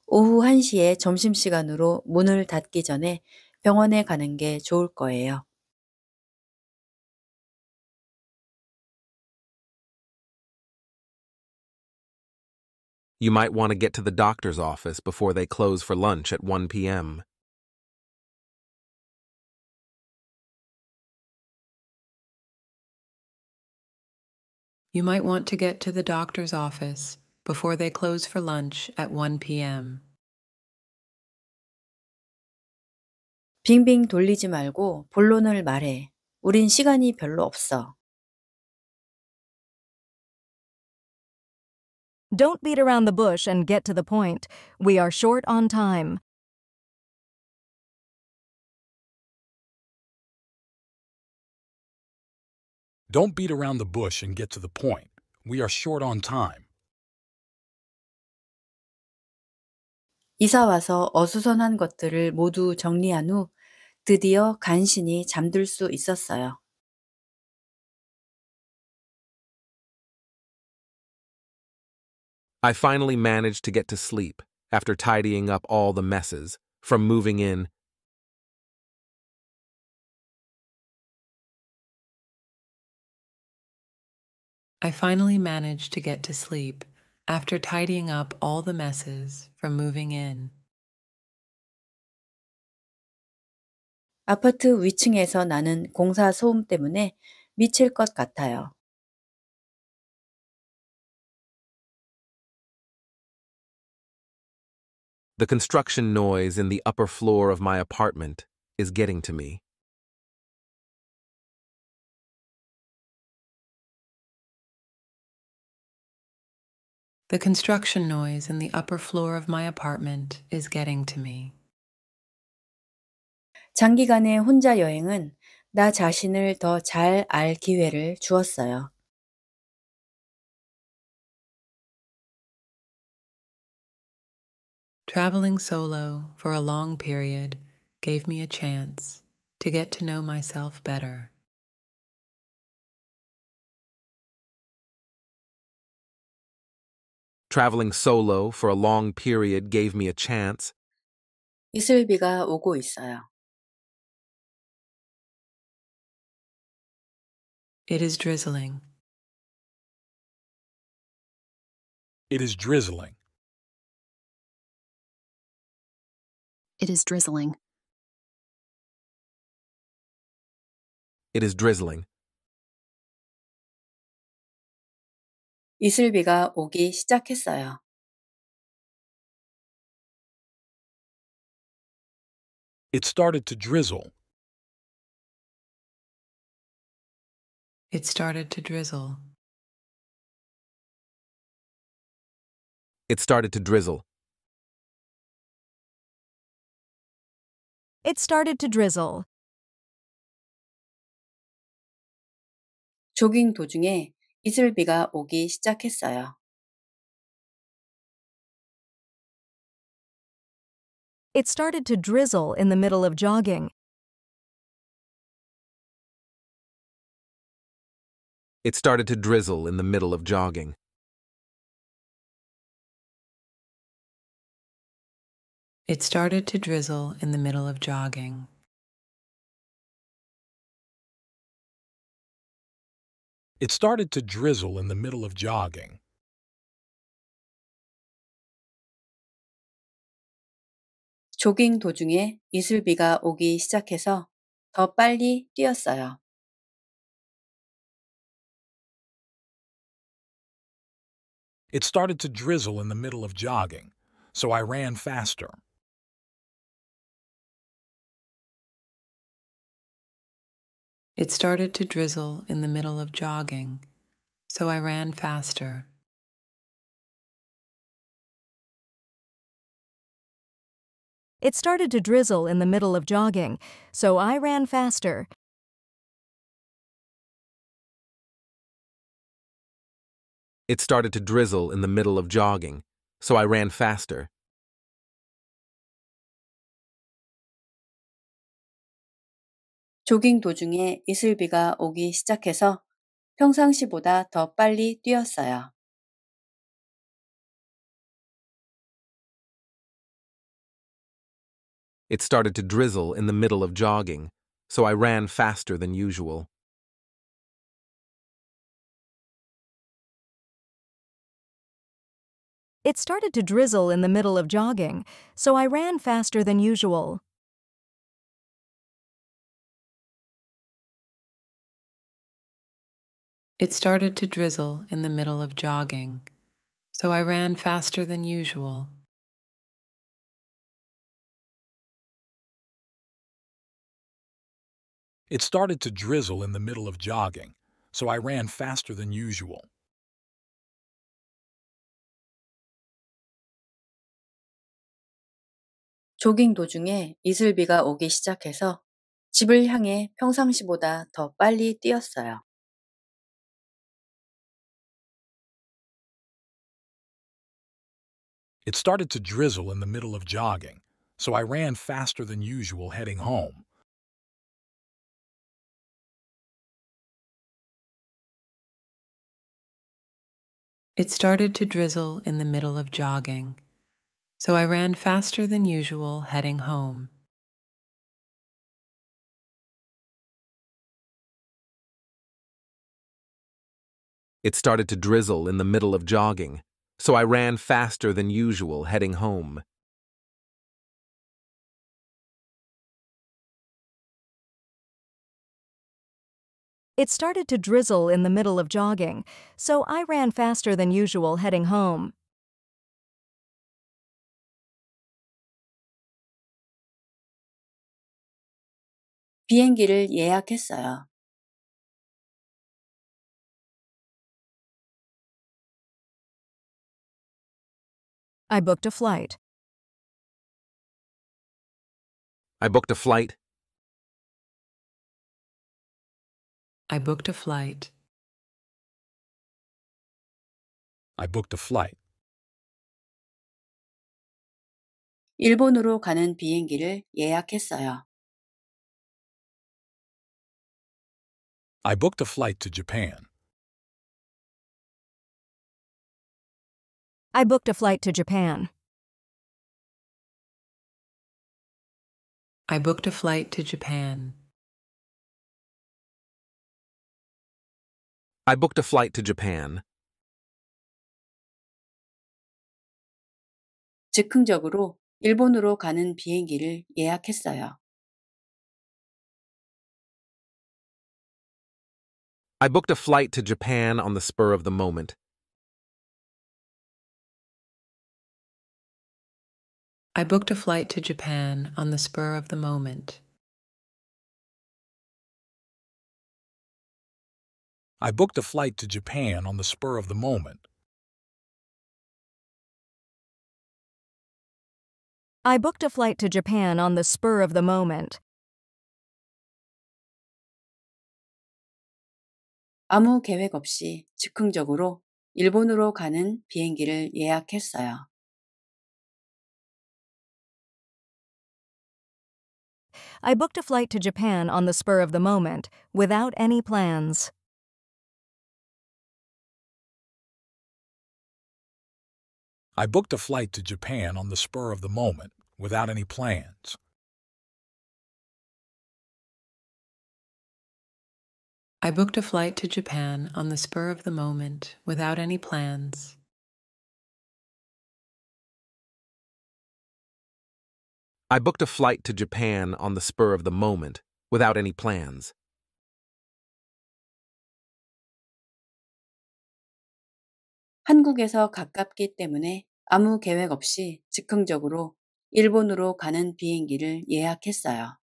오후 1시에 점심시간으로 문을 닫기 전에 병원에 가는 게 좋을 거예요. You might want to get to the doctor's office before they close for lunch at 1 p.m. You might want to get to the doctor's office before they close for lunch at 1 p.m. 빙빙 돌리지 말고 본론을 말해. 우린 시간이 별로 없어. Don't beat around the bush and get to the point. We are short on time. Don't beat around the bush and get to the point. We are short on time. 이사 와서 어수선한 것들을 모두 정리한 후 드디어 간신히 잠들 수 있었어요. I finally managed to get to sleep after tidying up all the messes from moving in. I finally managed to get to sleep after tidying up all the messes from moving in. 아파트 위층에서 나는 공사 소음 때문에 미칠 것 같아요. The construction noise in the upper floor of my apartment is getting to me. The construction noise in the upper floor of my apartment is getting to me. 장기간의 혼자 여행은 나 자신을 기회를 주었어요. Traveling solo for a long period gave me a chance to get to know myself better. Traveling solo for a long period gave me a chance. 오고 있어요. It is drizzling. It is drizzling. It is drizzling. It is drizzling. 이슬비가 오기 시작했어요. It started to drizzle. It started to drizzle. It started to drizzle. It started to drizzle. 조깅 도중에 이슬비가 오기 시작했어요. It started to drizzle in the middle of jogging. It started to drizzle in the middle of jogging. It started to drizzle in the middle of jogging. It started to drizzle in the middle of jogging. 도중에 이슬비가 오기 시작해서 더 빨리 뛰었어요. It started to drizzle in the middle of jogging, so I ran faster. It started to drizzle in the middle of jogging, so I ran faster. It started to drizzle in the middle of jogging, so I ran faster. It started to drizzle in the middle of jogging, so I ran faster. 조깅 도중에 이슬비가 오기 시작해서 평상시보다 더 빨리 뛰었어요. It started to drizzle in the middle of jogging, so I ran faster than usual. It started to drizzle in the middle of jogging, so I ran faster than usual. It started to drizzle in the middle of jogging, so I ran faster than usual. It started to drizzle in the middle of jogging, so I ran faster than usual. 도중에 이슬비가 오기 시작해서 집을 향해 평상시보다 더 빨리 뛰었어요. It started to drizzle in the middle of jogging, so I ran faster than usual heading home. It started to drizzle in the middle of jogging, so I ran faster than usual heading home. It started to drizzle in the middle of jogging, so I ran faster than usual heading home. It started to drizzle in the middle of jogging, so I ran faster than usual heading home. I booked a flight. I booked a flight. I booked a flight. I booked a flight. 일본으로 가는 비행기를 예약했어요. I booked a flight to Japan. I booked a flight to Japan. I booked a flight to Japan. I booked a flight to Japan. 즉흥적으로 일본으로 가는 비행기를 예약했어요. I booked a flight to Japan on the spur of the moment. I booked a flight to Japan on the spur of the moment. I booked a flight to Japan on the spur of the moment. I booked a flight to Japan on the spur of the moment. 아무 계획 없이 즉흥적으로 일본으로 가는 비행기를 예약했어요. I booked a flight to Japan on the spur of the moment, without any plans. I booked a flight to Japan on the spur of the moment, without any plans. I booked a flight to Japan on the spur of the moment, without any plans. I booked a flight to Japan on the spur of the moment, without any plans. 한국에서 가깝기 때문에 아무 계획 없이 즉흥적으로 일본으로 가는 비행기를 예약했어요.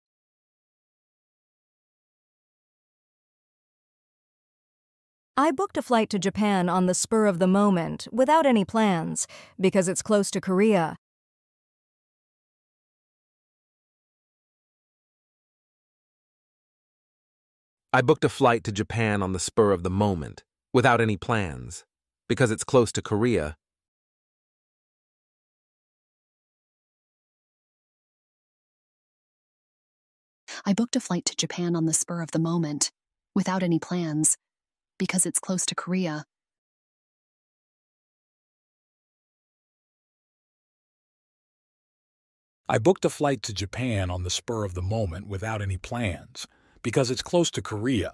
I booked a flight to Japan on the spur of the moment, without any plans, because it's close to Korea, I booked a flight to Japan on the spur of the moment, without any plans, because it's close to Korea. I booked a flight to Japan on the spur of the moment, without any plans, because it's close to Korea. I booked a flight to Japan on the spur of the moment without any plans because it's close to Korea.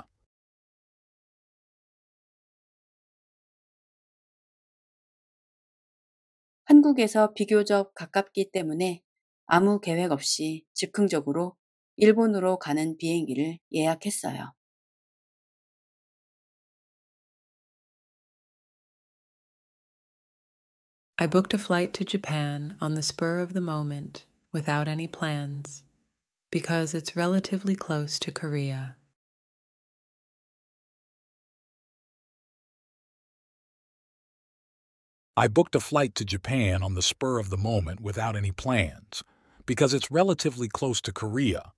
한국에서 비교적 가깝기 때문에 아무 계획 없이 즉흥적으로 일본으로 가는 비행기를 예약했어요. I booked a flight to Japan on the spur of the moment without any plans because it's relatively close to Korea. I booked a flight to Japan on the spur of the moment without any plans, because it's relatively close to Korea.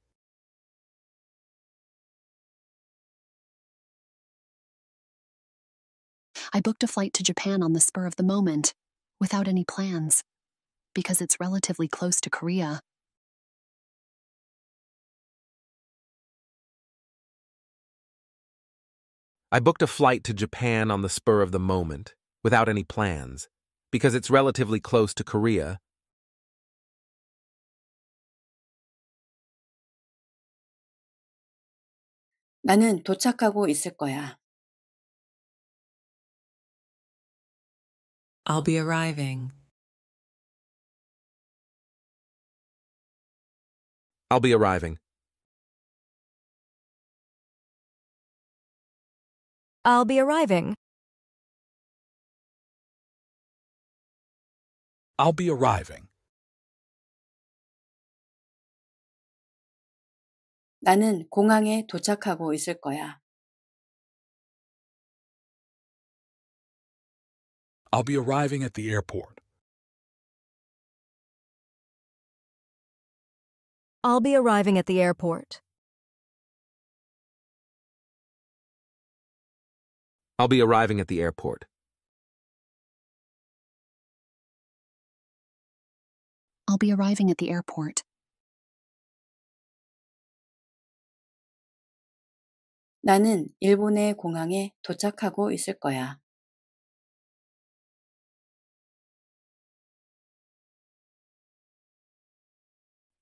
I booked a flight to Japan on the spur of the moment, without any plans, because it's relatively close to Korea. I booked a flight to Japan on the spur of the moment, without any plans, because it's relatively close to Korea. 나는 도착하고 있을 거야. I'll be arriving. I'll be arriving. I'll be arriving. I'll be arriving. 나는 공항에 도착하고 있을 거야. I'll be arriving at the airport. I'll be arriving at the airport. I'll be arriving at the airport. I'll be arriving at the airport. 나는 일본의 공항에 도착하고 있을 거야.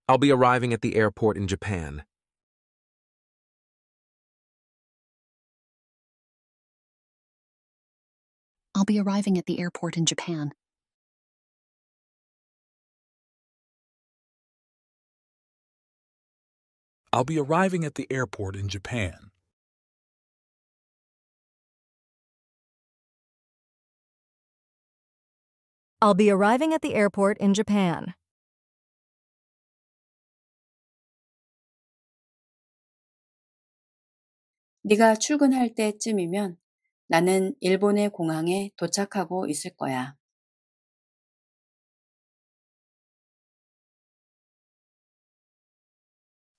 I'll be arriving at the airport in Japan. I'll be arriving at the airport in Japan. I'll be arriving at the airport in Japan. I'll be arriving at the airport in Japan. 네가 출근할 때쯤이면 나는 일본의 공항에 도착하고 있을 거야.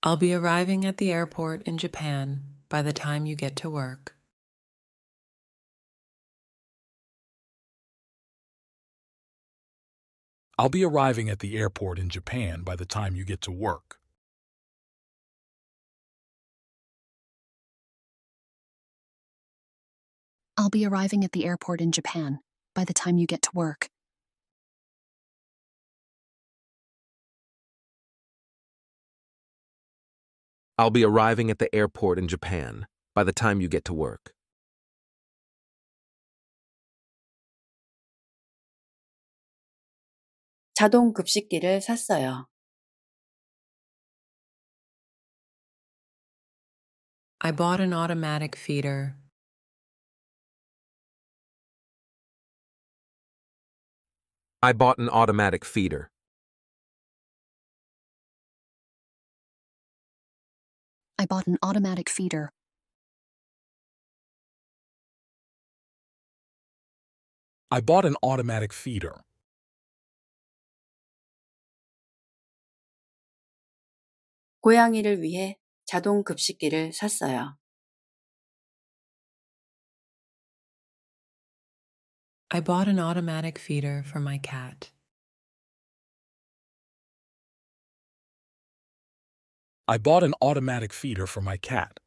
I'll be arriving at the airport in Japan by the time you get to work. I'll be arriving at the airport in Japan by the time you get to work. I'll be arriving at the airport in Japan by the time you get to work. I'll be arriving at the airport in Japan by the time you get to work. I bought an automatic feeder. I bought an automatic feeder. I bought an automatic feeder. I bought an automatic feeder. 고양이를 위해 자동 급식기를 샀어요. I bought an automatic feeder for my cat. I bought an automatic feeder for my cat.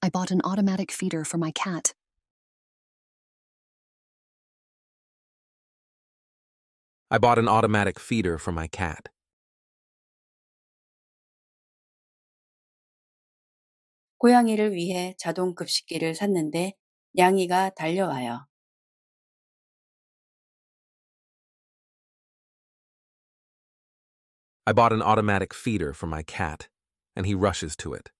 I bought an automatic feeder for my cat. I bought an automatic feeder for my cat. 고양이를 위해 자동 급식기를 샀는데 냥이가 달려와요. I bought an automatic feeder for my cat, and he rushes to it.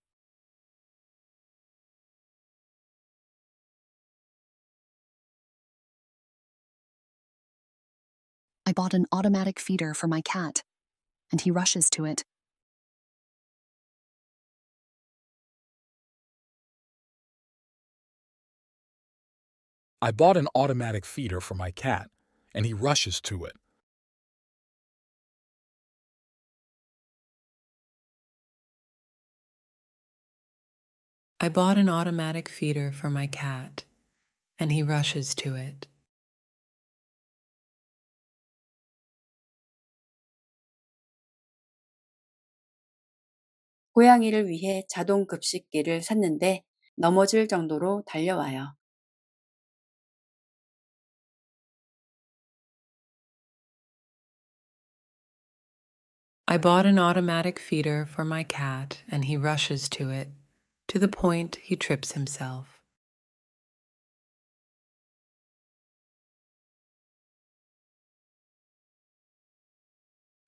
I bought an automatic feeder for my cat, and he rushes to it. I bought an automatic feeder for my cat, and he rushes to it. I bought an automatic feeder for my cat, and he rushes to it. 고양이를 위해 자동 급식기를 샀는데 넘어질 정도로 달려와요. I bought an automatic feeder for my cat and he rushes to it, to the point he trips himself.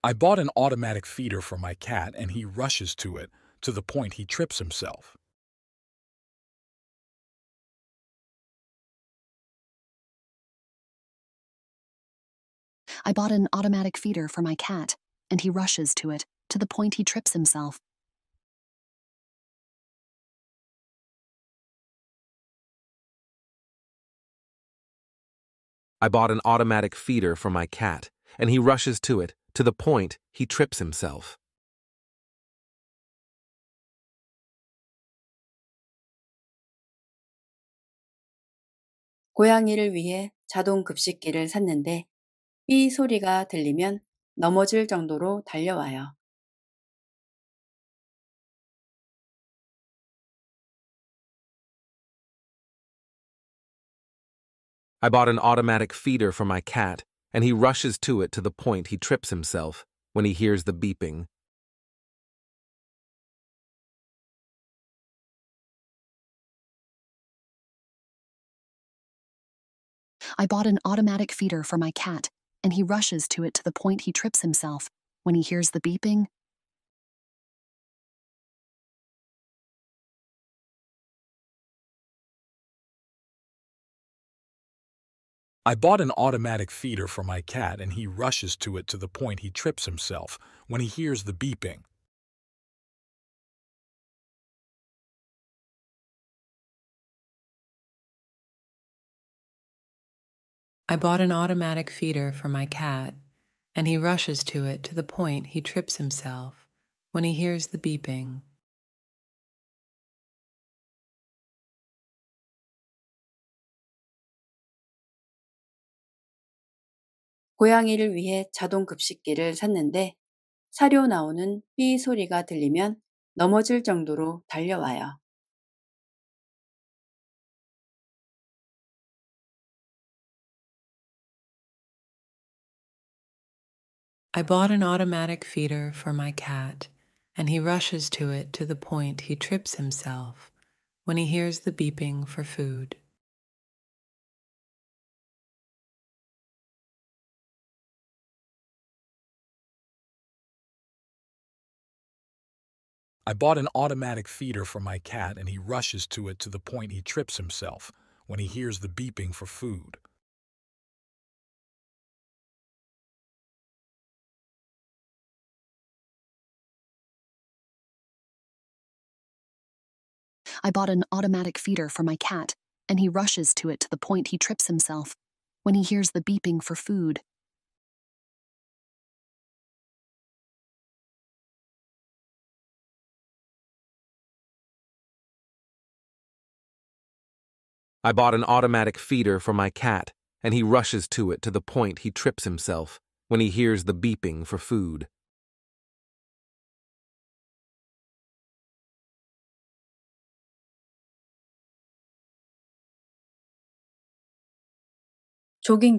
I bought an automatic feeder for my cat and he rushes to it, to the point he trips himself. I bought an automatic feeder for my cat and he rushes to it, to the point he trips himself. I bought an automatic feeder for my cat, and he rushes to it, to the point he trips himself. 고양이를 위해 자동 급식기를 샀는데 삐 소리가 들리면 넘어질 정도로 달려와요. I bought an automatic feeder for my cat, and he rushes to it to the point he trips himself when he hears the beeping. I bought an automatic feeder for my cat, and he rushes to it to the point he trips himself when he hears the beeping. I bought an automatic feeder for my cat and he rushes to it to the point he trips himself when he hears the beeping. I bought an automatic feeder for my cat, and he rushes to it to the point he trips himself when he hears the beeping. 고양이를 위해 자동 급식기를 샀는데 사료 나오는 삐 소리가 들리면 넘어질 정도로 달려와요. I bought an automatic feeder for my cat, and he rushes to it to the point he trips himself when he hears the beeping for food. I bought an automatic feeder for my cat and he rushes to it to the point he trips himself when he hears the beeping for food. I bought an automatic feeder for my cat, and he rushes to it to the point he trips himself when he hears the beeping for food. I bought an automatic feeder for my cat, and he rushes to it to the point he trips himself when he hears the beeping for food. It started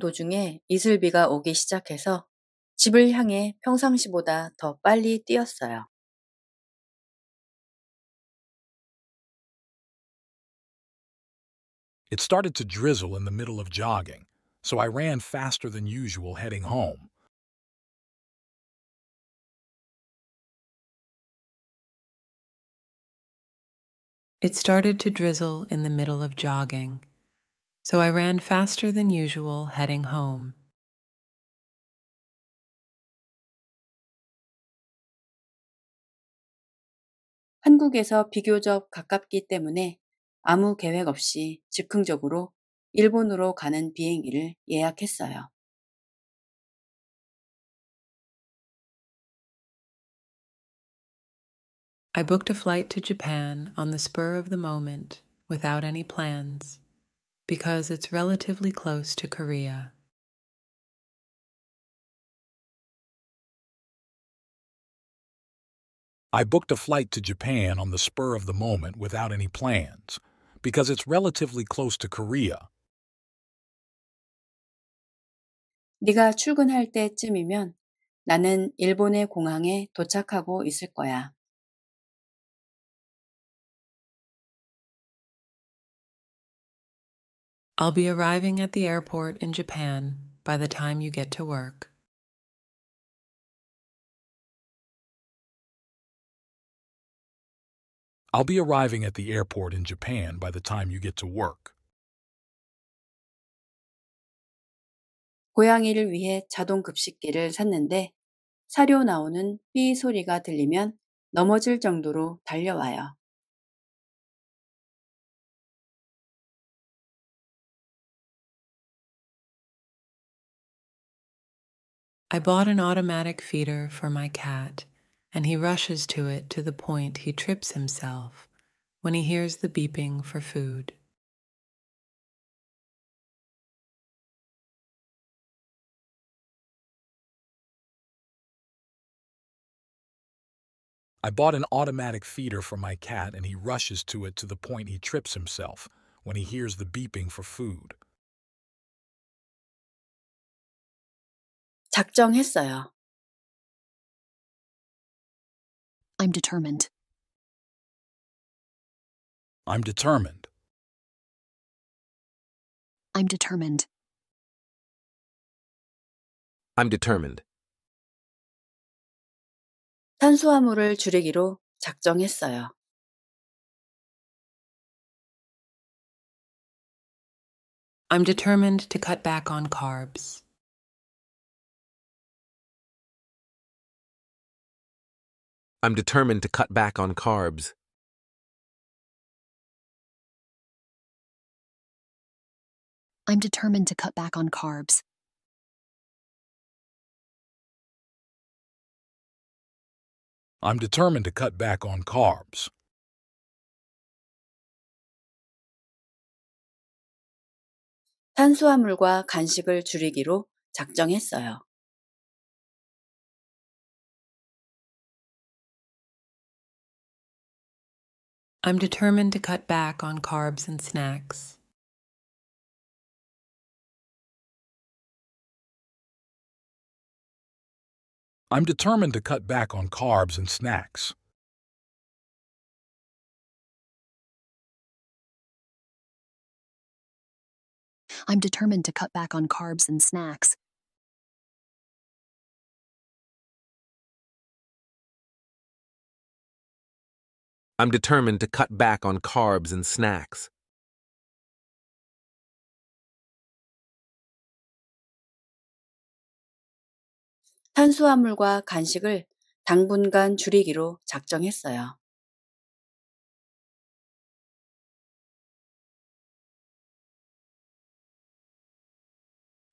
to drizzle in the middle of jogging, so I ran faster than usual heading home. It started to drizzle in the middle of jogging, so I ran faster than usual heading home. 한국에서 비교적 가깝기 때문에 아무 계획 없이 즉흥적으로 일본으로 가는 비행기를 예약했어요. I booked a flight to Japan on the spur of the moment without any plans because it's relatively close to Korea. I booked a flight to Japan on the spur of the moment without any plans, because it's relatively close to Korea. 네가 출근할 때쯤이면 나는 일본의 공항에 도착하고 있을 거야. I'll be arriving at the airport in Japan by the time you get to work. I'll be arriving at the airport in Japan by the time you get to work. 고양이를 위해 자동 급식기를 샀는데 사료 나오는 삐 소리가 들리면 넘어질 정도로 달려와요. I bought an automatic feeder for my cat, and he rushes to it to the point he trips himself when he hears the beeping for food. I bought an automatic feeder for my cat and he rushes to it to the point he trips himself when he hears the beeping for food. 작정했어요. I'm determined. I'm determined. I'm determined. I'm determined. 탄수화물을 줄이기로 작정했어요. I'm determined to cut back on carbs. I'm determined to cut back on carbs. I'm determined to cut back on carbs. I'm determined to cut back on carbs. I'm determined to cut back on carbs. 탄수화물과 간식을 줄이기로 작정했어요. I'm determined to cut back on carbs and snacks. I'm determined to cut back on carbs and snacks. I'm determined to cut back on carbs and snacks. I'm determined to cut back on carbs and snacks. 작정했어요.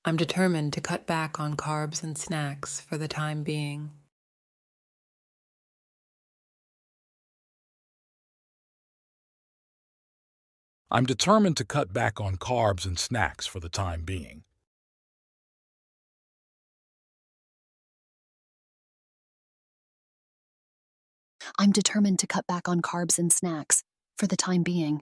I'm determined to cut back on carbs and snacks for the time being. I'm determined to cut back on carbs and snacks for the time being. I'm determined to cut back on carbs and snacks for the time being.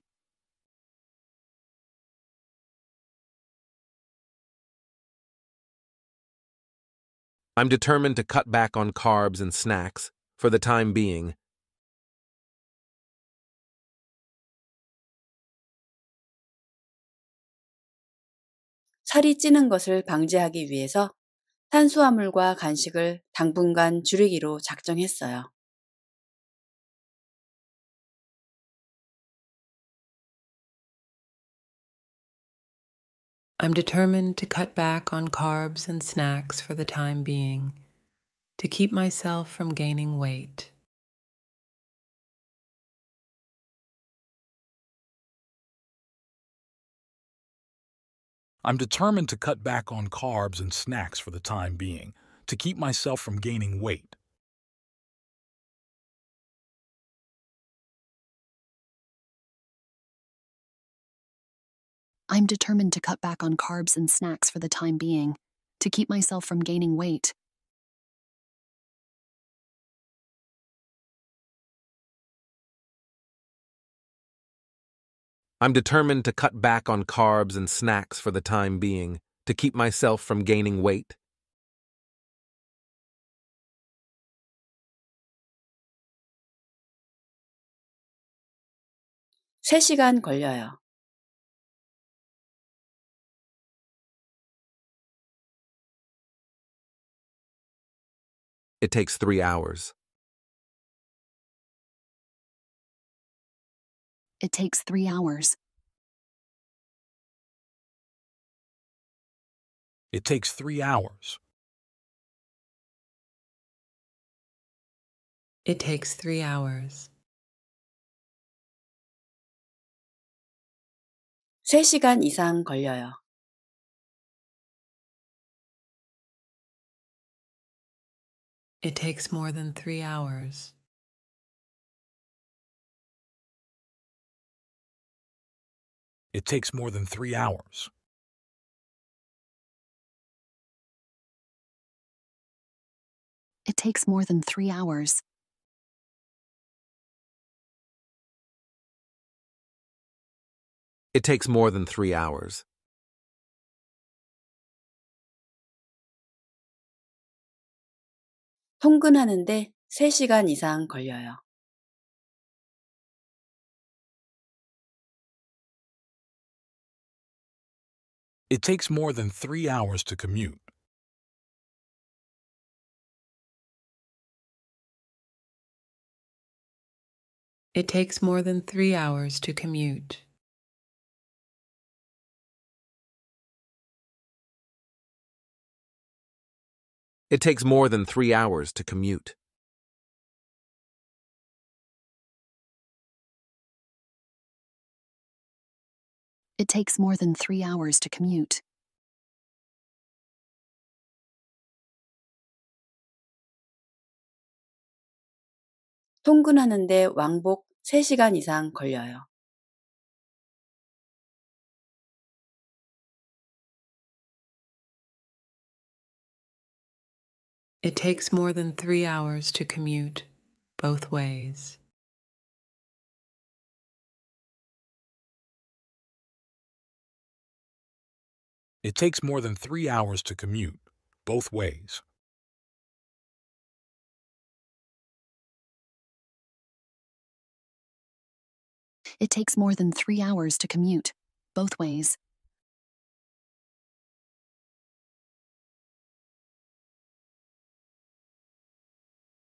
I'm determined to cut back on carbs and snacks for the time being. 살이 찌는 것을 방지하기 위해서 탄수화물과 간식을 당분간 줄이기로 작정했어요. I'm determined to cut back on carbs and snacks for the time being, to keep myself from gaining weight. I'm determined to cut back on carbs and snacks for the time being, to keep myself from gaining weight. I'm determined to cut back on carbs and snacks for the time being, to keep myself from gaining weight. I'm determined to cut back on carbs and snacks for the time being to keep myself from gaining weight. It takes three hours. It takes three hours. It takes three hours. It takes three hours. 세 시간 이상 걸려요. It takes more than three hours. It takes more than three hours. It takes more than three hours. It takes more than three hours. 통근하는데 3시간 이상 걸려요. It takes more than three hours to commute. It takes more than three hours to commute. It takes more than three hours to commute. It takes more than three hours to commute. 통근하는데 왕복 이상 걸려요. It takes more than three hours to commute both ways. It takes more than three hours to commute, both ways. It takes more than three hours to commute, both ways.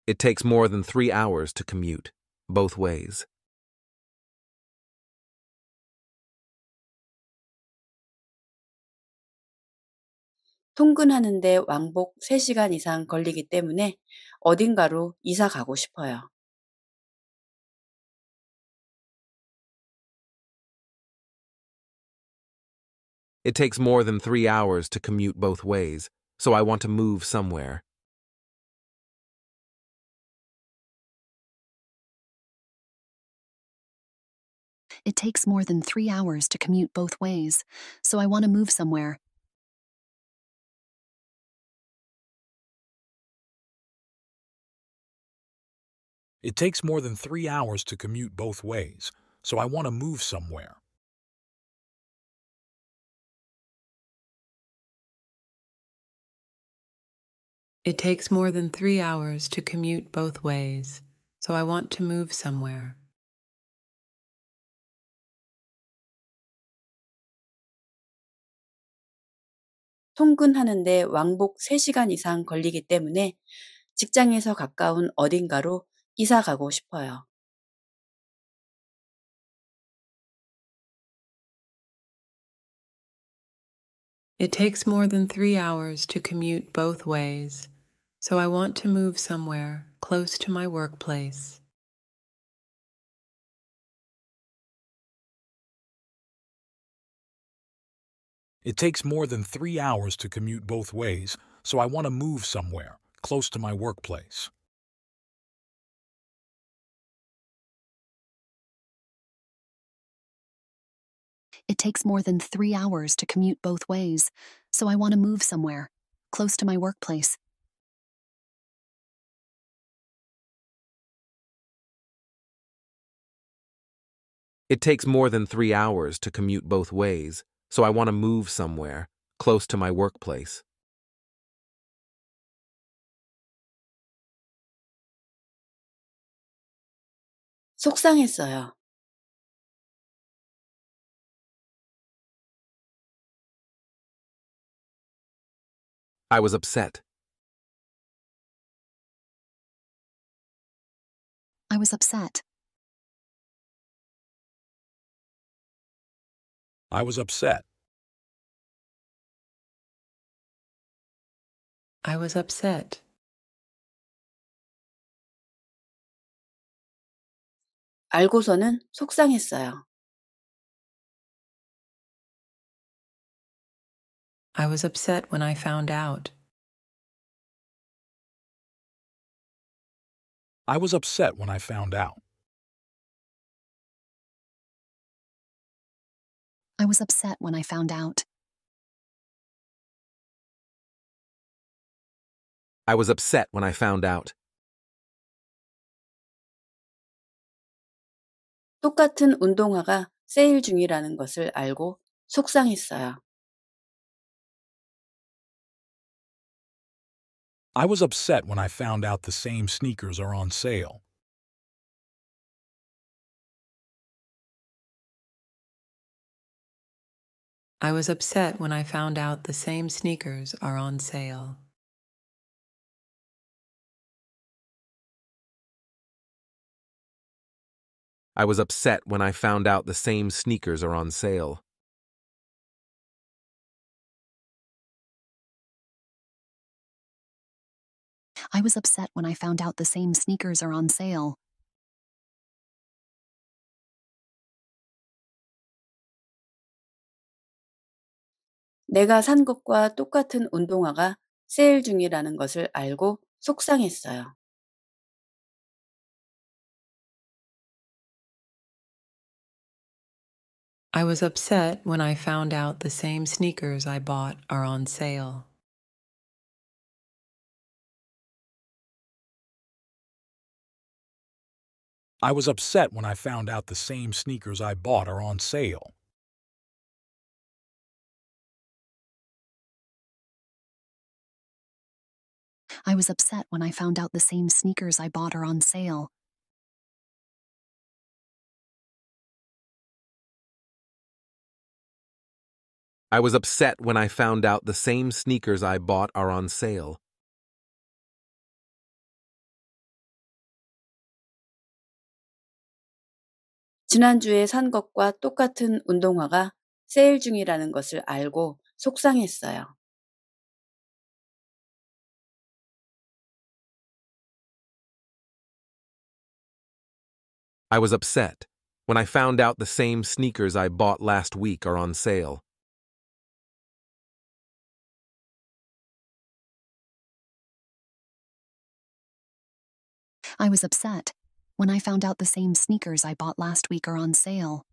It takes more than three hours to commute, both ways. 통근하는데 왕복 3시간 이상 걸리기 때문에 어딘가로 이사 가고 싶어요. It takes more than three hours to commute both ways, so I want to move somewhere. It takes more than three hours to commute both ways, so I want to move somewhere. It takes more than three hours to commute both ways, so I want to move somewhere. It takes more than three hours to commute both ways, so I want to move somewhere. 통근하는데 왕복 3시간 이상 걸리기 때문에 직장에서 가까운 어딘가로 이사 가고 It takes more than three hours to commute both ways, so I want to move somewhere close to my workplace. It takes more than three hours to commute both ways, so I want to move somewhere close to my workplace. It takes more than three hours to commute both ways, so I want to move somewhere, close to my workplace. It takes more than three hours to commute both ways, so I want to move somewhere, close to my workplace. 속상했어요. I was upset. I was upset. I was upset. I was upset. 알고서는 속상했어요. I was upset when I found out. I was upset when I found out. I was upset when I found out. I was upset when I found out. 똑같은 운동화가 세일 중이라는 것을 알고 속상했어요. I was upset when I found out the same sneakers are on sale. I was upset when I found out the same sneakers are on sale. I was upset when I found out the same sneakers are on sale. I was upset when I found out the same sneakers are on sale. 내가 산 것과 똑같은 운동화가 세일 중이라는 것을 알고 속상했어요. I was upset when I found out the same sneakers I bought are on sale. I was upset when I found out the same sneakers I bought are on sale. I was upset when I found out the same sneakers I bought are on sale. I was upset when I found out the same sneakers I bought are on sale. 지난주에 산 것과 똑같은 운동화가 세일 중이라는 것을 알고 속상했어요. I was upset when I found out the same sneakers I bought last week are on sale. I was upset when I found out the same sneakers I bought last week are on sale.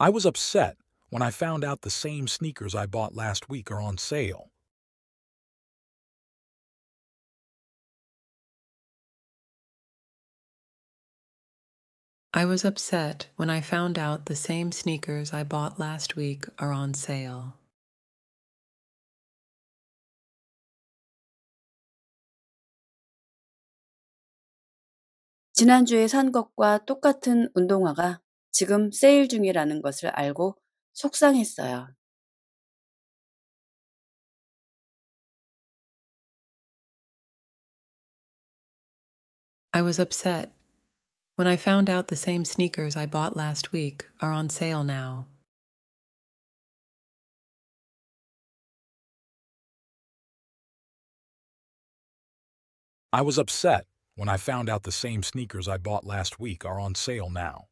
I was upset when I found out the same sneakers I bought last week are on sale. I was upset when I found out the same sneakers I bought last week are on sale. 지난주에 산 것과 똑같은 운동화가 지금 세일 중이라는 것을 알고 속상했어요. I was upset when I found out the same sneakers I bought last week are on sale now. I was upset when I found out the same sneakers I bought last week are on sale now.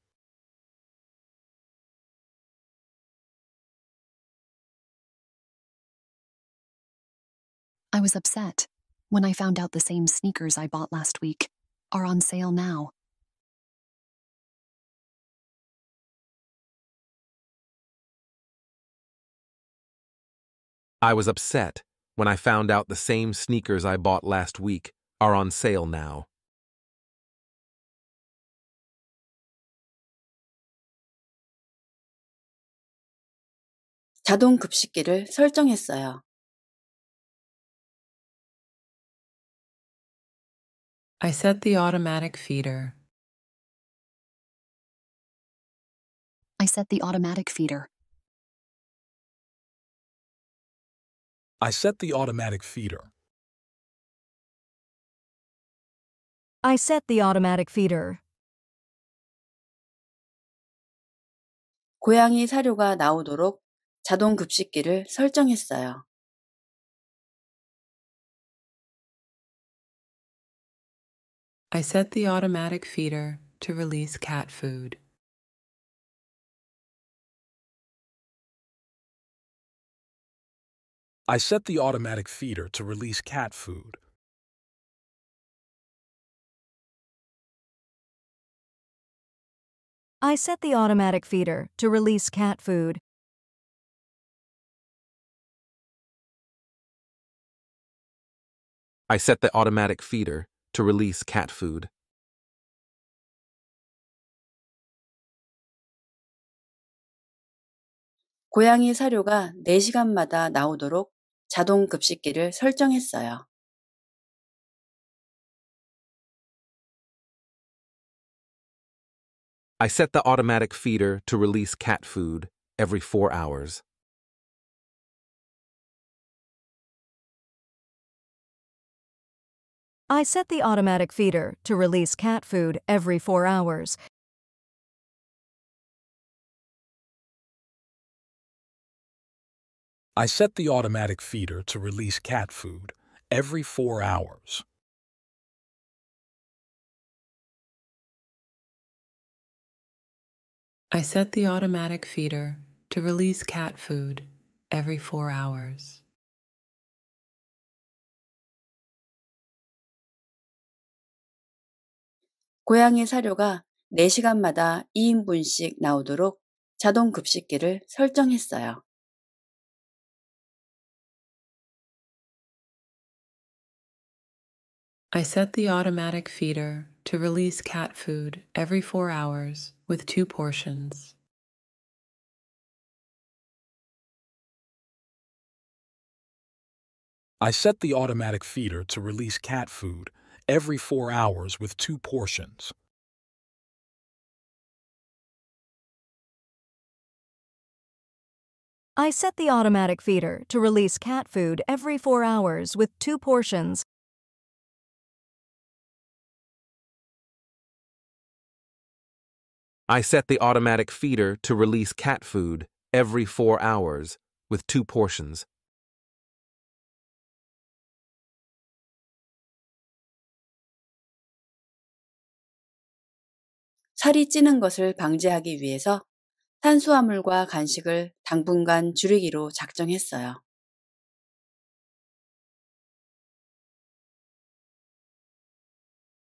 I was upset when I found out the same sneakers I bought last week are on sale now. I was upset when I found out the same sneakers I bought last week are on sale now. 자동 급식기를 설정했어요. I set the automatic feeder. I set the automatic feeder. I set the automatic feeder. I set the automatic feeder. 고양이 사료가 나오도록 자동 급식기를 설정했어요. I set the automatic feeder to release cat food. I set the automatic feeder to release cat food. I set the automatic feeder to release cat food. I set the automatic feeder to release cat food. 고양이 사료가 나오도록 자동 급식기를 설정했어요. I set the automatic feeder to release cat food every 4 hours. I set the automatic feeder to release cat food every four hours. I set the automatic feeder to release cat food every four hours. I set the automatic feeder to release cat food every four hours. 고양이 사료가 4시간마다 2인분씩 나오도록 자동 급식기를 설정했어요. I set the automatic feeder to release cat food every 4 hours with two portions. I set the automatic feeder to release cat food every four hours with two portions. I set the automatic feeder to release cat food every four hours with two portions I set the automatic feeder to release cat food every four hours with two portions. 살이 찌는 것을 방지하기 위해서 탄수화물과 간식을 당분간 줄이기로 작정했어요.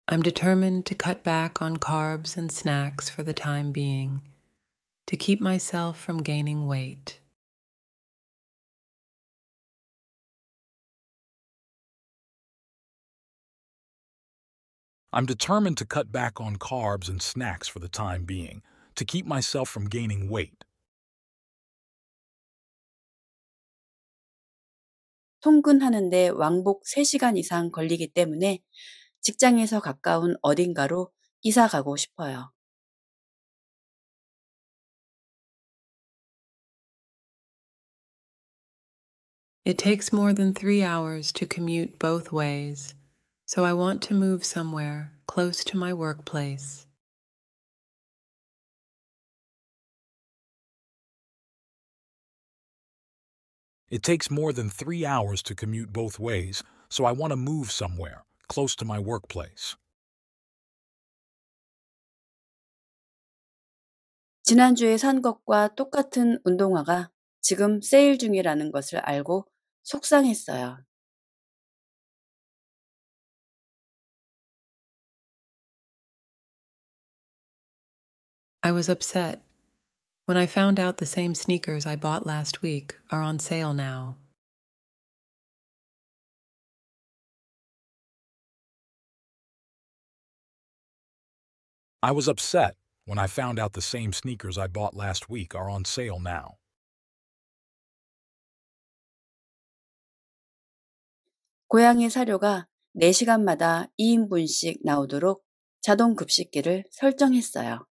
I'm determined to cut back on carbs and snacks for the time being, to keep myself from gaining weight. I'm determined to cut back on carbs and snacks for the time being to keep myself from gaining weight. 통근하는데 왕복 3시간 이상 걸리기 때문에 직장에서 가까운 어딘가로 이사 가고 싶어요. It takes more than three hours to commute both ways so I want to move somewhere close to my workplace. It takes more than three hours to commute both ways, so I want to move somewhere close to my workplace. 지난주에 산 것과 똑같은 운동화가 지금 세일 중이라는 것을 알고 속상했어요. I was upset. When I found out the same sneakers I bought last week are on sale now. I was upset when I found out the same sneakers I bought last week are on sale now. 고양이 사료가 2인분씩 나오도록 자동 급식기를 설정했어요.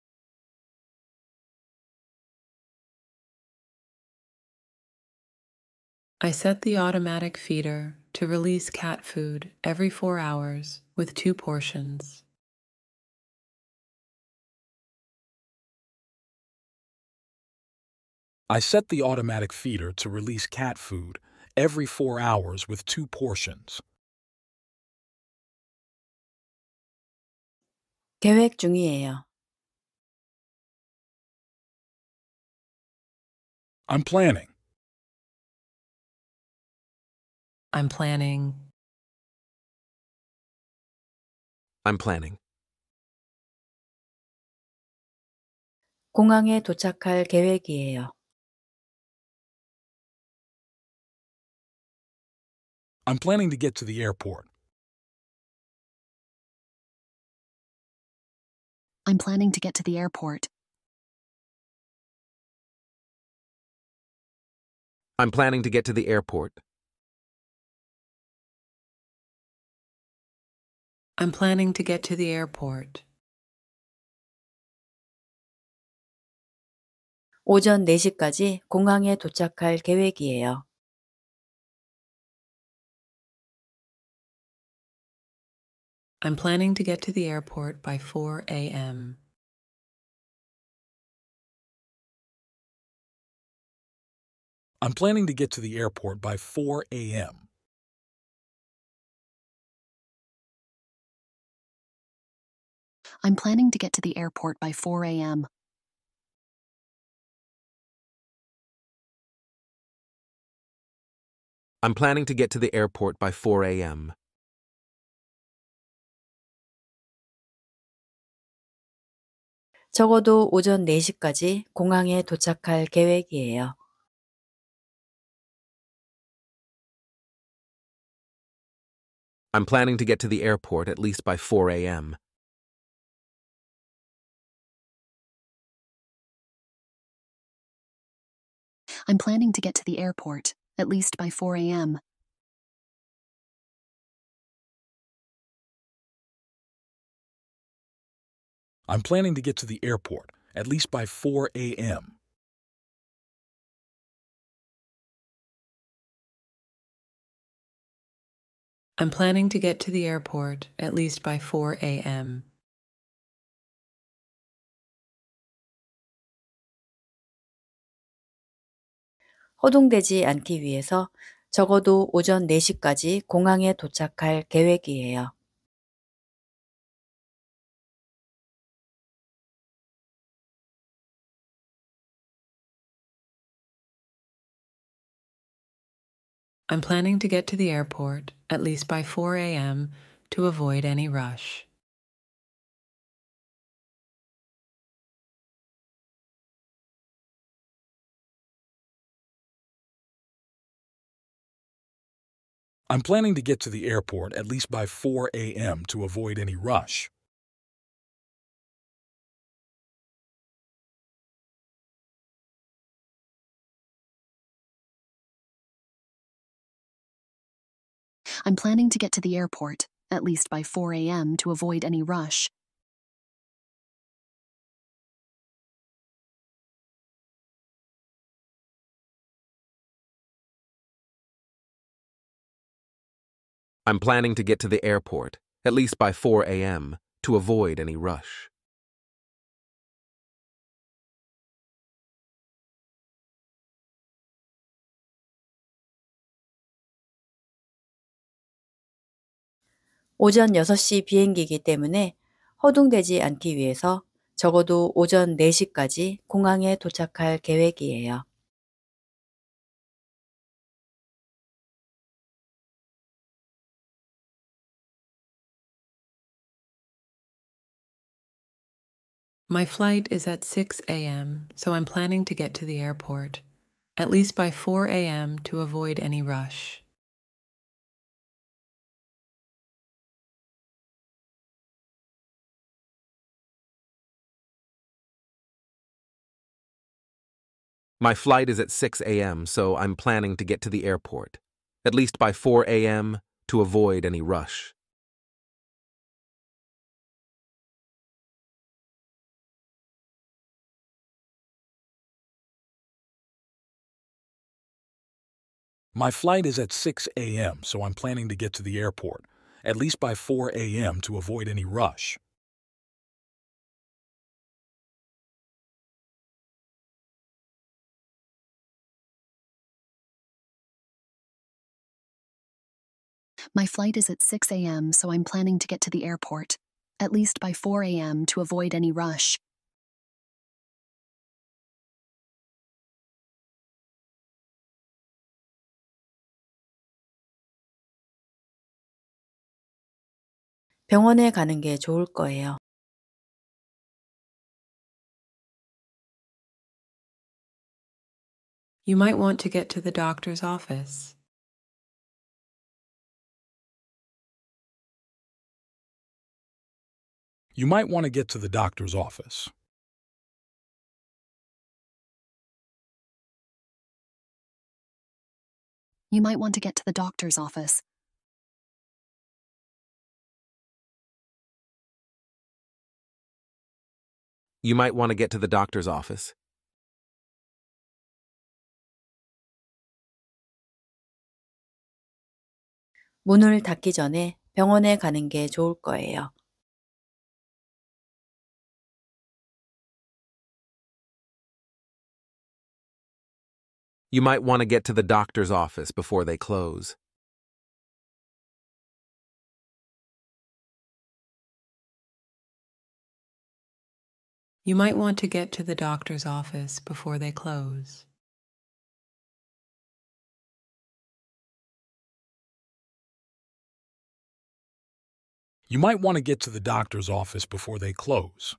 I set the automatic feeder to release cat food every four hours with two portions. I set the automatic feeder to release cat food every four hours with two portions. 계획 중이에요. I'm planning. I'm planning. I'm planning. 공항에 도착할 계획이에요. I'm planning to get to the airport. I'm planning to get to the airport. I'm planning to get to the airport. I'm planning to get to the airport. 오전 4시까지 공항에 도착할 계획이에요. I'm planning to get to the airport by 4 a.m. I'm planning to get to the airport by 4 a.m. I'm planning to get to the airport by 4 a.m. I'm planning to get to the airport by 4 a.m. 적어도 오전 4시까지 공항에 도착할 계획이에요. I'm planning to get to the airport at least by 4 a.m. I'm planning to get to the airport, at least by 4 a.m. I'm planning to get to the airport, at least by 4 a.m. I'm planning to get to the airport at least by 4 a.m. 허둥대지 않기 위해서 적어도 오전 4시까지 공항에 도착할 계획이에요. I'm planning to get to the airport at least by 4 a.m. to avoid any rush. I'm planning to get to the airport at least by 4 a.m. to avoid any rush. I'm planning to get to the airport, at least by 4 a.m. to avoid any rush. I'm planning to get to the airport, at least by 4 a.m., to avoid any rush. 오전 6시 비행기이기 때문에 허둥대지 않기 위해서 적어도 오전 4시까지 공항에 도착할 계획이에요. My flight is at 6 a.m., so I'm planning to get to the airport, at least by 4 a.m. to avoid any rush. My flight is at 6 a.m., so I'm planning to get to the airport, at least by 4 a.m. to avoid any rush. My flight is at 6 a.m., so I'm planning to get to the airport, at least by 4 a.m. to avoid any rush. My flight is at 6 a.m., so I'm planning to get to the airport, at least by 4 a.m. to avoid any rush. 병원에 가는 게 좋을 거예요. You might want to get to the doctor's office. You might want to get to the doctor's office. You might want to get to the doctor's office. You might want to get to the doctor's office. You might want to get to the doctor's office before they close. You might want to get to the doctor's office before they close. You might want to get to the doctor's office before they close.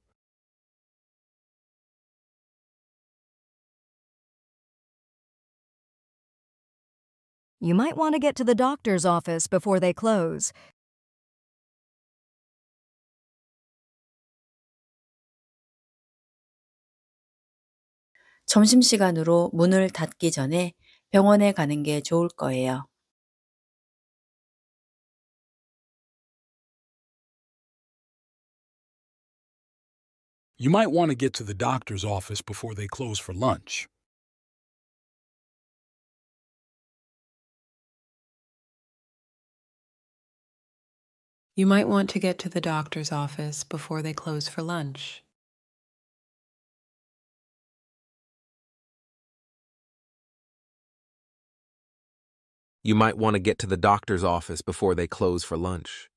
You might want to get to the doctor's office before they close. 점심시간으로 문을 닫기 전에 병원에 가는 게 좋을 거예요. You might want to get to the doctor's office before they close for lunch. You might want to get to the doctor's office before they close for lunch. You might want to get to the doctor's office before they close for lunch.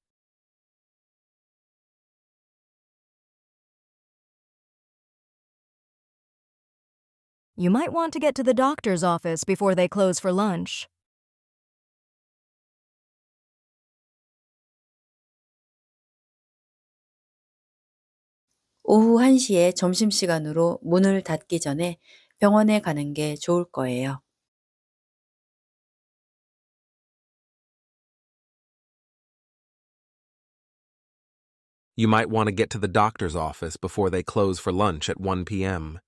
You might want to get to the doctor's office before they close for lunch. 오후 1시에 점심시간으로 문을 닫기 전에 병원에 가는 게 좋을 거예요. You might want to get to the doctor's office before they close for lunch at 1 p.m.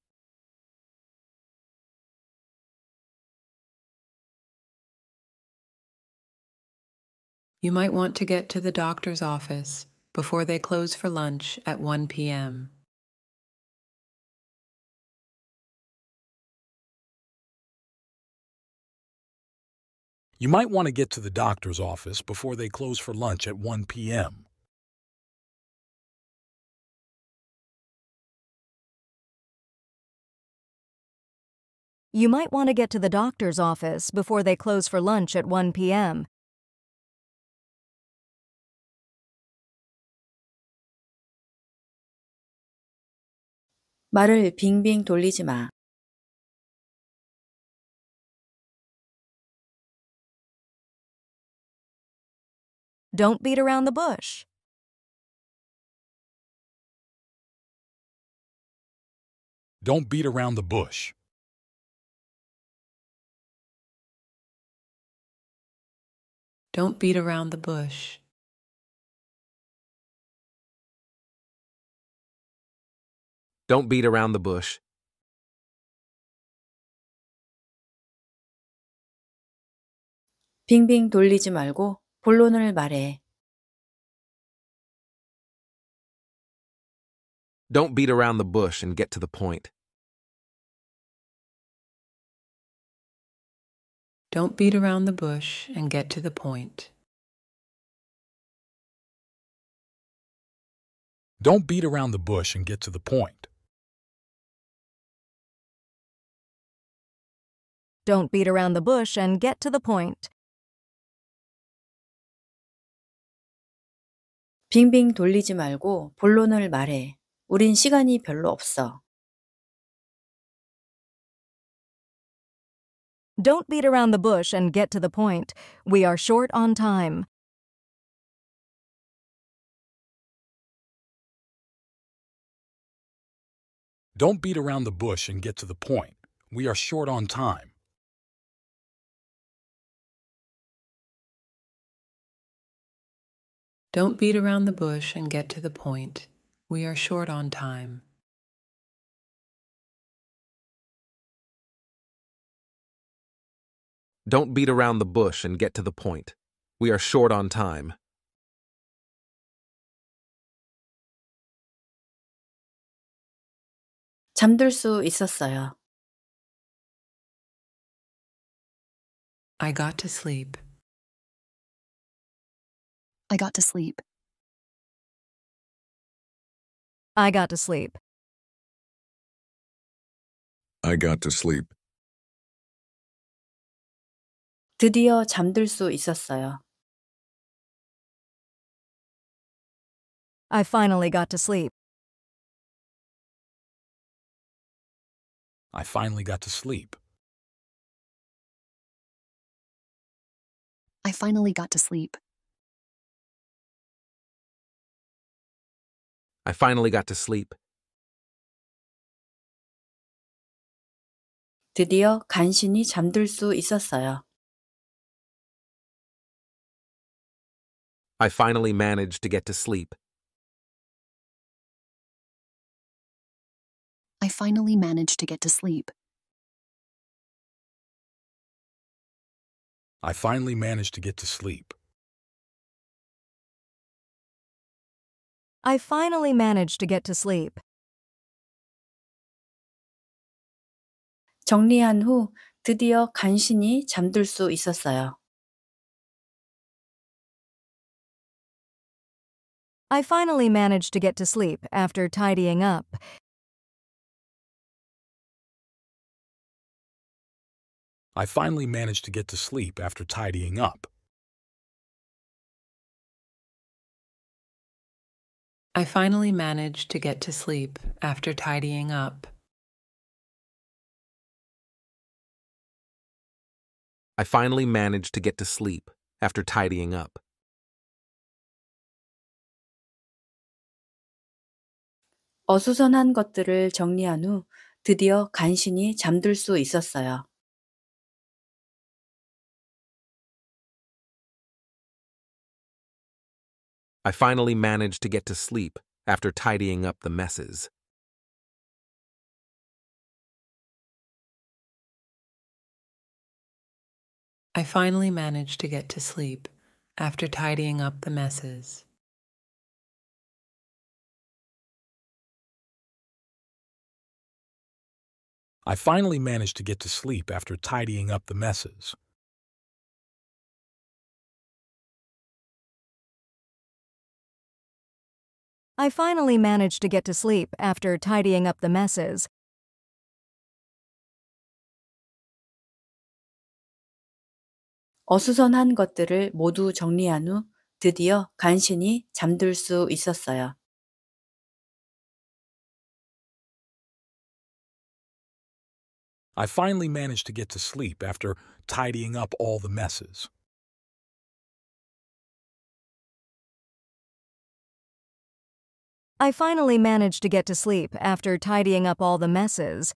You might want to get to the doctor's office before they close for lunch at 1 p.m. You might want to get to the doctor's office before they close for lunch at 1 p.m. You might want to get to the doctor's office before they close for lunch at 1 p.m. 말을 빙빙 돌리지 마. Don't beat around the bush. Don't beat around the bush. Don't beat around the bush. Don't beat around the bush. 빙빙 돌리지 말고 본론을 말해. Don't beat around the bush and get to the point. Don't beat around the bush and get to the point. Don't beat around the bush and get to the point. Don't beat around the bush and get to the point. 빙빙 돌리지 말고 본론을 말해. 우린 시간이 별로 없어. Don't beat around the bush and get to the point. We are short on time. Don't beat around the bush and get to the point. We are short on time. Don't beat around the bush and get to the point. We are short on time. Don't beat around the bush and get to the point. We are short on time. I got to sleep. I got to sleep. I got to sleep. I got to sleep. 드디어 잠들 수 있었어요. I finally got to sleep. I finally got to sleep. I finally got to sleep. I finally got to sleep. 드디어 간신히 잠들 수 있었어요. I finally managed to get to sleep. I finally managed to get to sleep. I finally managed to get to sleep. I finally managed to get to sleep. 정리한 후 드디어 간신히 잠들 수 있었어요. I finally managed to get to sleep after tidying up. I finally managed to get to sleep after tidying up. I finally managed to get to sleep after tidying up. I finally managed to get to sleep after tidying up. 어수선한 것들을 정리한 후 드디어 간신히 잠들 수 I finally managed to get to sleep after tidying up the messes. I finally managed to get to sleep after tidying up the messes. I finally managed to get to sleep after tidying up the messes. I finally managed to get to sleep after tidying up the messes. 어수선한 것들을 모두 정리한 후 드디어 간신히 잠들 수 있었어요. I finally managed to get to sleep after tidying up all the messes. I finally managed to get to sleep after tidying up all the messes.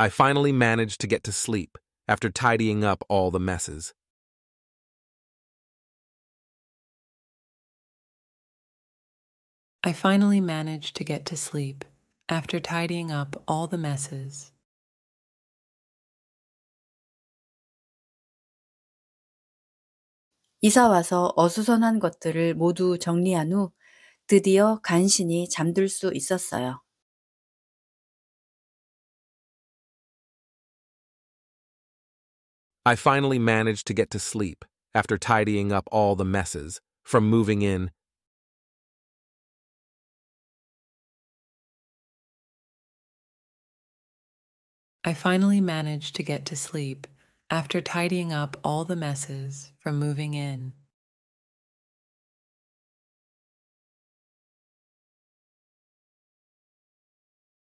I finally managed to get to sleep after tidying up all the messes. I finally managed to get to sleep after tidying up all the messes. 이사 와서 어수선한 것들을 모두 정리한 후 드디어 간신히 잠들 수 있었어요. I finally managed to get to sleep after tidying up all the messes from moving in I finally managed to get to sleep after tidying up all the messes from moving in.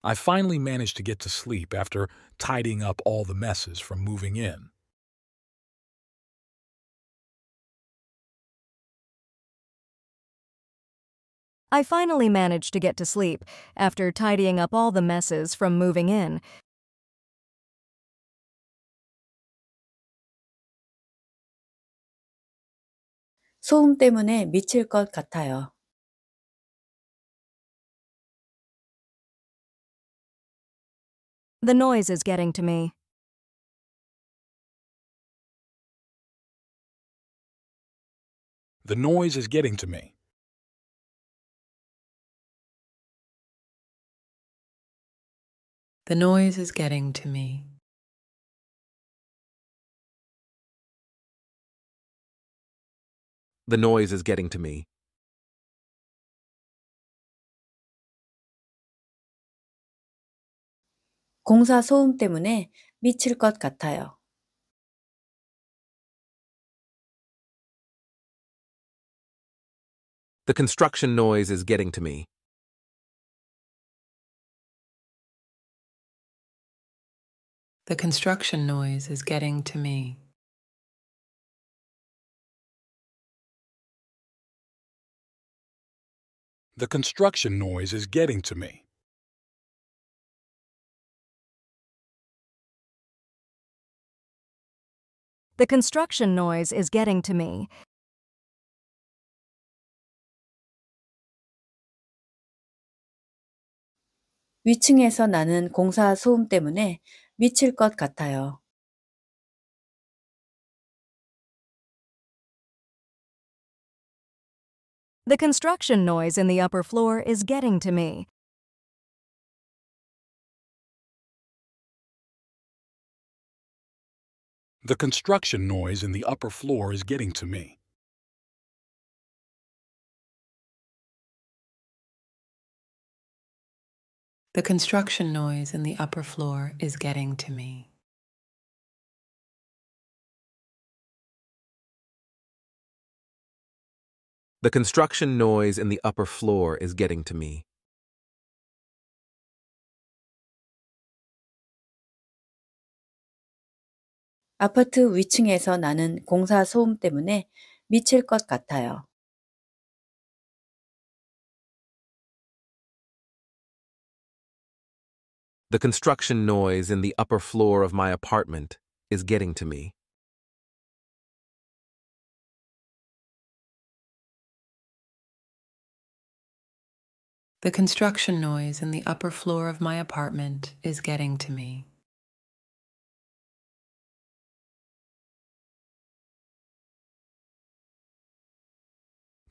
I finally managed to get to sleep after tidying up all the messes from moving in. I finally managed to get to sleep after tidying up all the messes from moving in. 소음 때문에 미칠 것 같아요. The noise is getting to me. The noise is getting to me. The noise is getting to me. The noise is getting to me. The construction noise is getting to me. The construction noise is getting to me. The construction noise is getting to me. The construction noise is getting to me. 위층에서 나는 공사 소음 때문에 미칠 것 같아요. The construction noise in the upper floor is getting to me. The construction noise in the upper floor is getting to me. The construction noise in the upper floor is getting to me. The construction noise in the upper floor is getting to me. 위층에서 나는 공사 소음 때문에 미칠 것 같아요. The construction noise in the upper floor of my apartment is getting to me. The construction noise in the upper floor of my apartment is getting to me.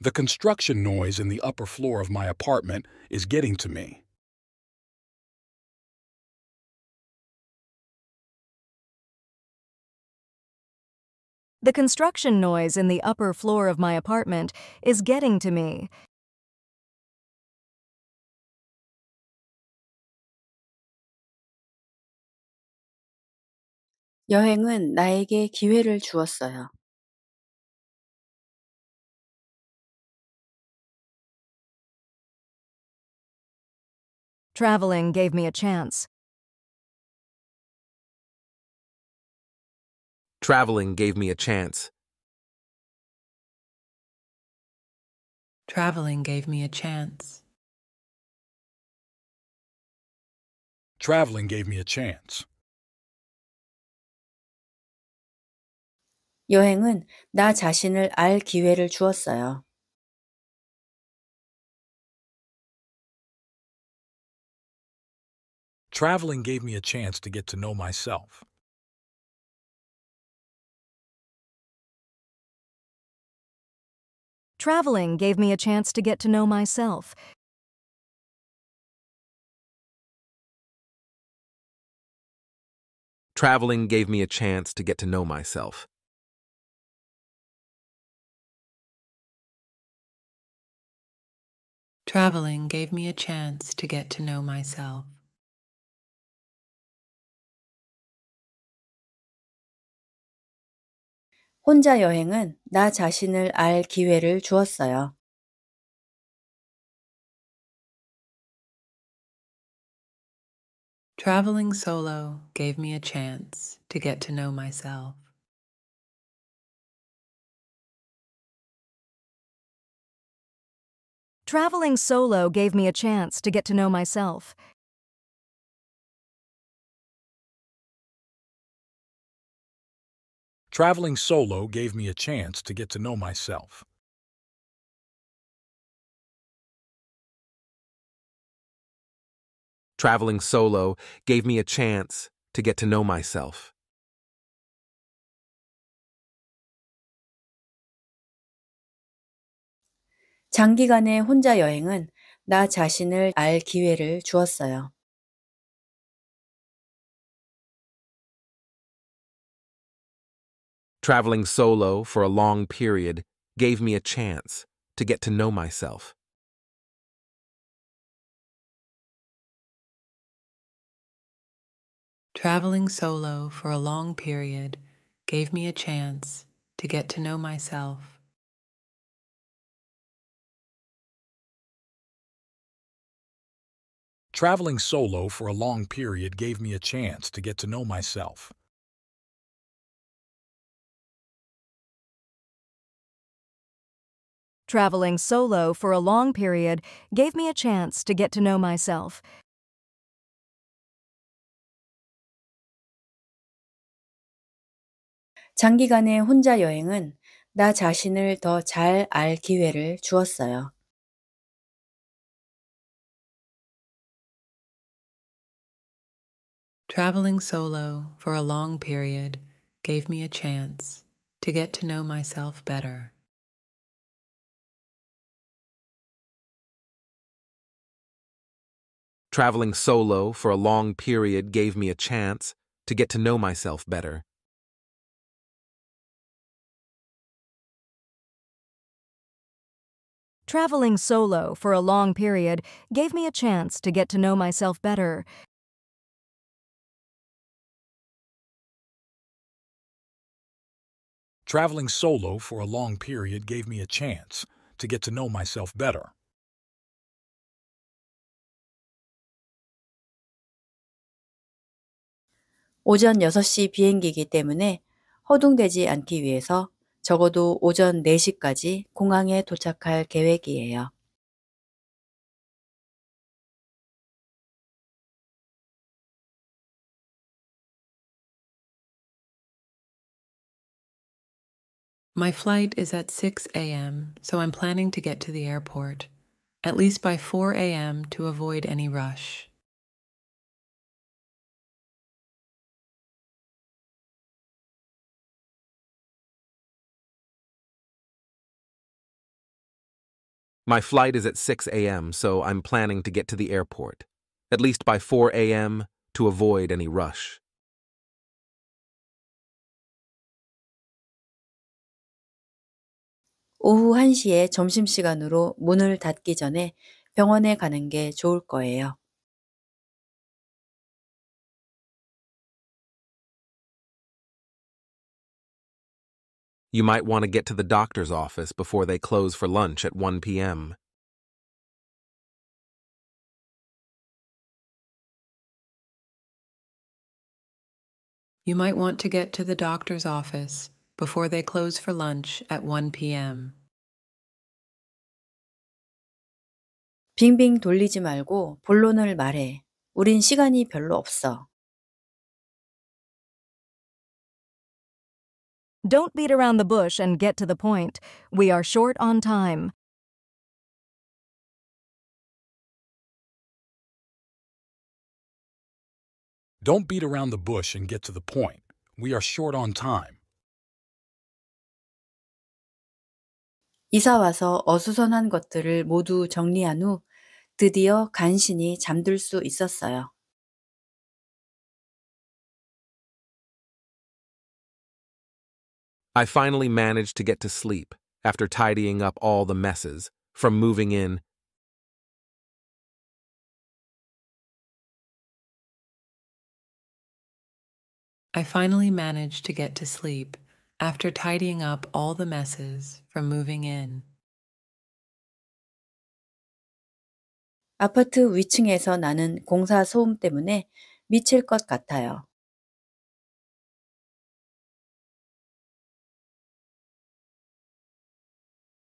The construction noise in the upper floor of my apartment is getting to me. The construction noise in the upper floor of my apartment is getting to me. 여행은 나에게 기회를 주었어요. Traveling gave me a chance. Traveling gave me a chance. Traveling gave me a chance. Traveling gave me a chance. 여행은 나 자신을 알 기회를 주었어요. Traveling gave me a chance to get to know myself. Traveling gave me a chance to get to know myself. Traveling gave me a chance to get to know myself. Traveling gave me a chance to get to know myself. 혼자 여행은 나 자신을 알 기회를 주었어요. Traveling solo gave me a chance to get to know myself. Traveling solo gave me a chance to get to know myself. Traveling solo gave me a chance to get to know myself. Traveling solo gave me a chance to get to know myself. 장기간의 혼자 여행은 나 자신을 알 기회를 주었어요. Traveling solo for a long period gave me a chance to get to know myself. Traveling solo for a long period gave me a chance to get to know myself. Traveling solo for a long period gave me a chance to get to know myself. Traveling solo for a long period gave me a chance to get to know myself. 장기간의 혼자 여행은 나 자신을 더 잘 알 기회를 주었어요. Traveling solo for a long period gave me a chance to get to know myself better. Traveling solo for a long period gave me a chance to get to know myself better. Traveling solo for a long period gave me a chance to get to know myself better. Traveling solo for a long period gave me a chance to get to know myself better. 오전 6시 비행기이기 때문에 허둥대지 않기 위해서 적어도 오전 4시까지 공항에 도착할 계획이에요. My flight is at 6 a.m., so I'm planning to get to the airport, at least by 4 a.m. to avoid any rush. My flight is at 6 a.m., so I'm planning to get to the airport, at least by 4 a.m., to avoid any rush. 오후 1시에 점심시간으로 문을 닫기 전에 병원에 가는 게 좋을 거예요. You might want to get to the doctor's office before they close for lunch at 1 p.m. You might want to get to the doctor's office before they close for lunch at 1 p.m. 빙빙 돌리지 말고 본론을 말해. 우린 시간이 별로 없어. Don't beat around the bush and get to the point. We are short on time. Don't beat around the bush and get to the point. We are short on time. 이사 와서 어수선한 것들을 모두 정리한 후 드디어 간신히 잠들 수 있었어요. I finally managed to get to sleep after tidying up all the messes from moving in. I finally managed to get to sleep after tidying up all the messes from moving in. 아파트 위층에서 나는 공사 소음 때문에 미칠 것 같아요.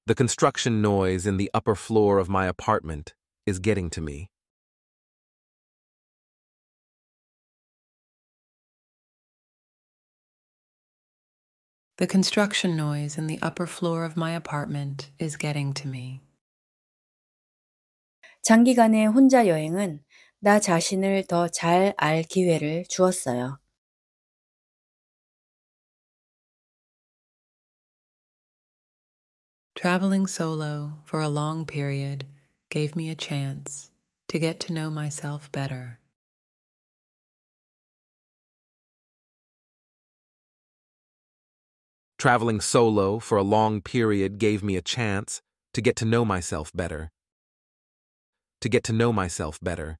The construction noise in the upper floor of my apartment is getting to me. The construction noise in the upper floor of my apartment is getting to me. 장기간의 혼자 여행은 나 자신을 기회를 주었어요. Traveling solo for a long period gave me a chance to get to know myself better. Traveling solo for a long period gave me a chance to get to know myself better. To get to know myself better.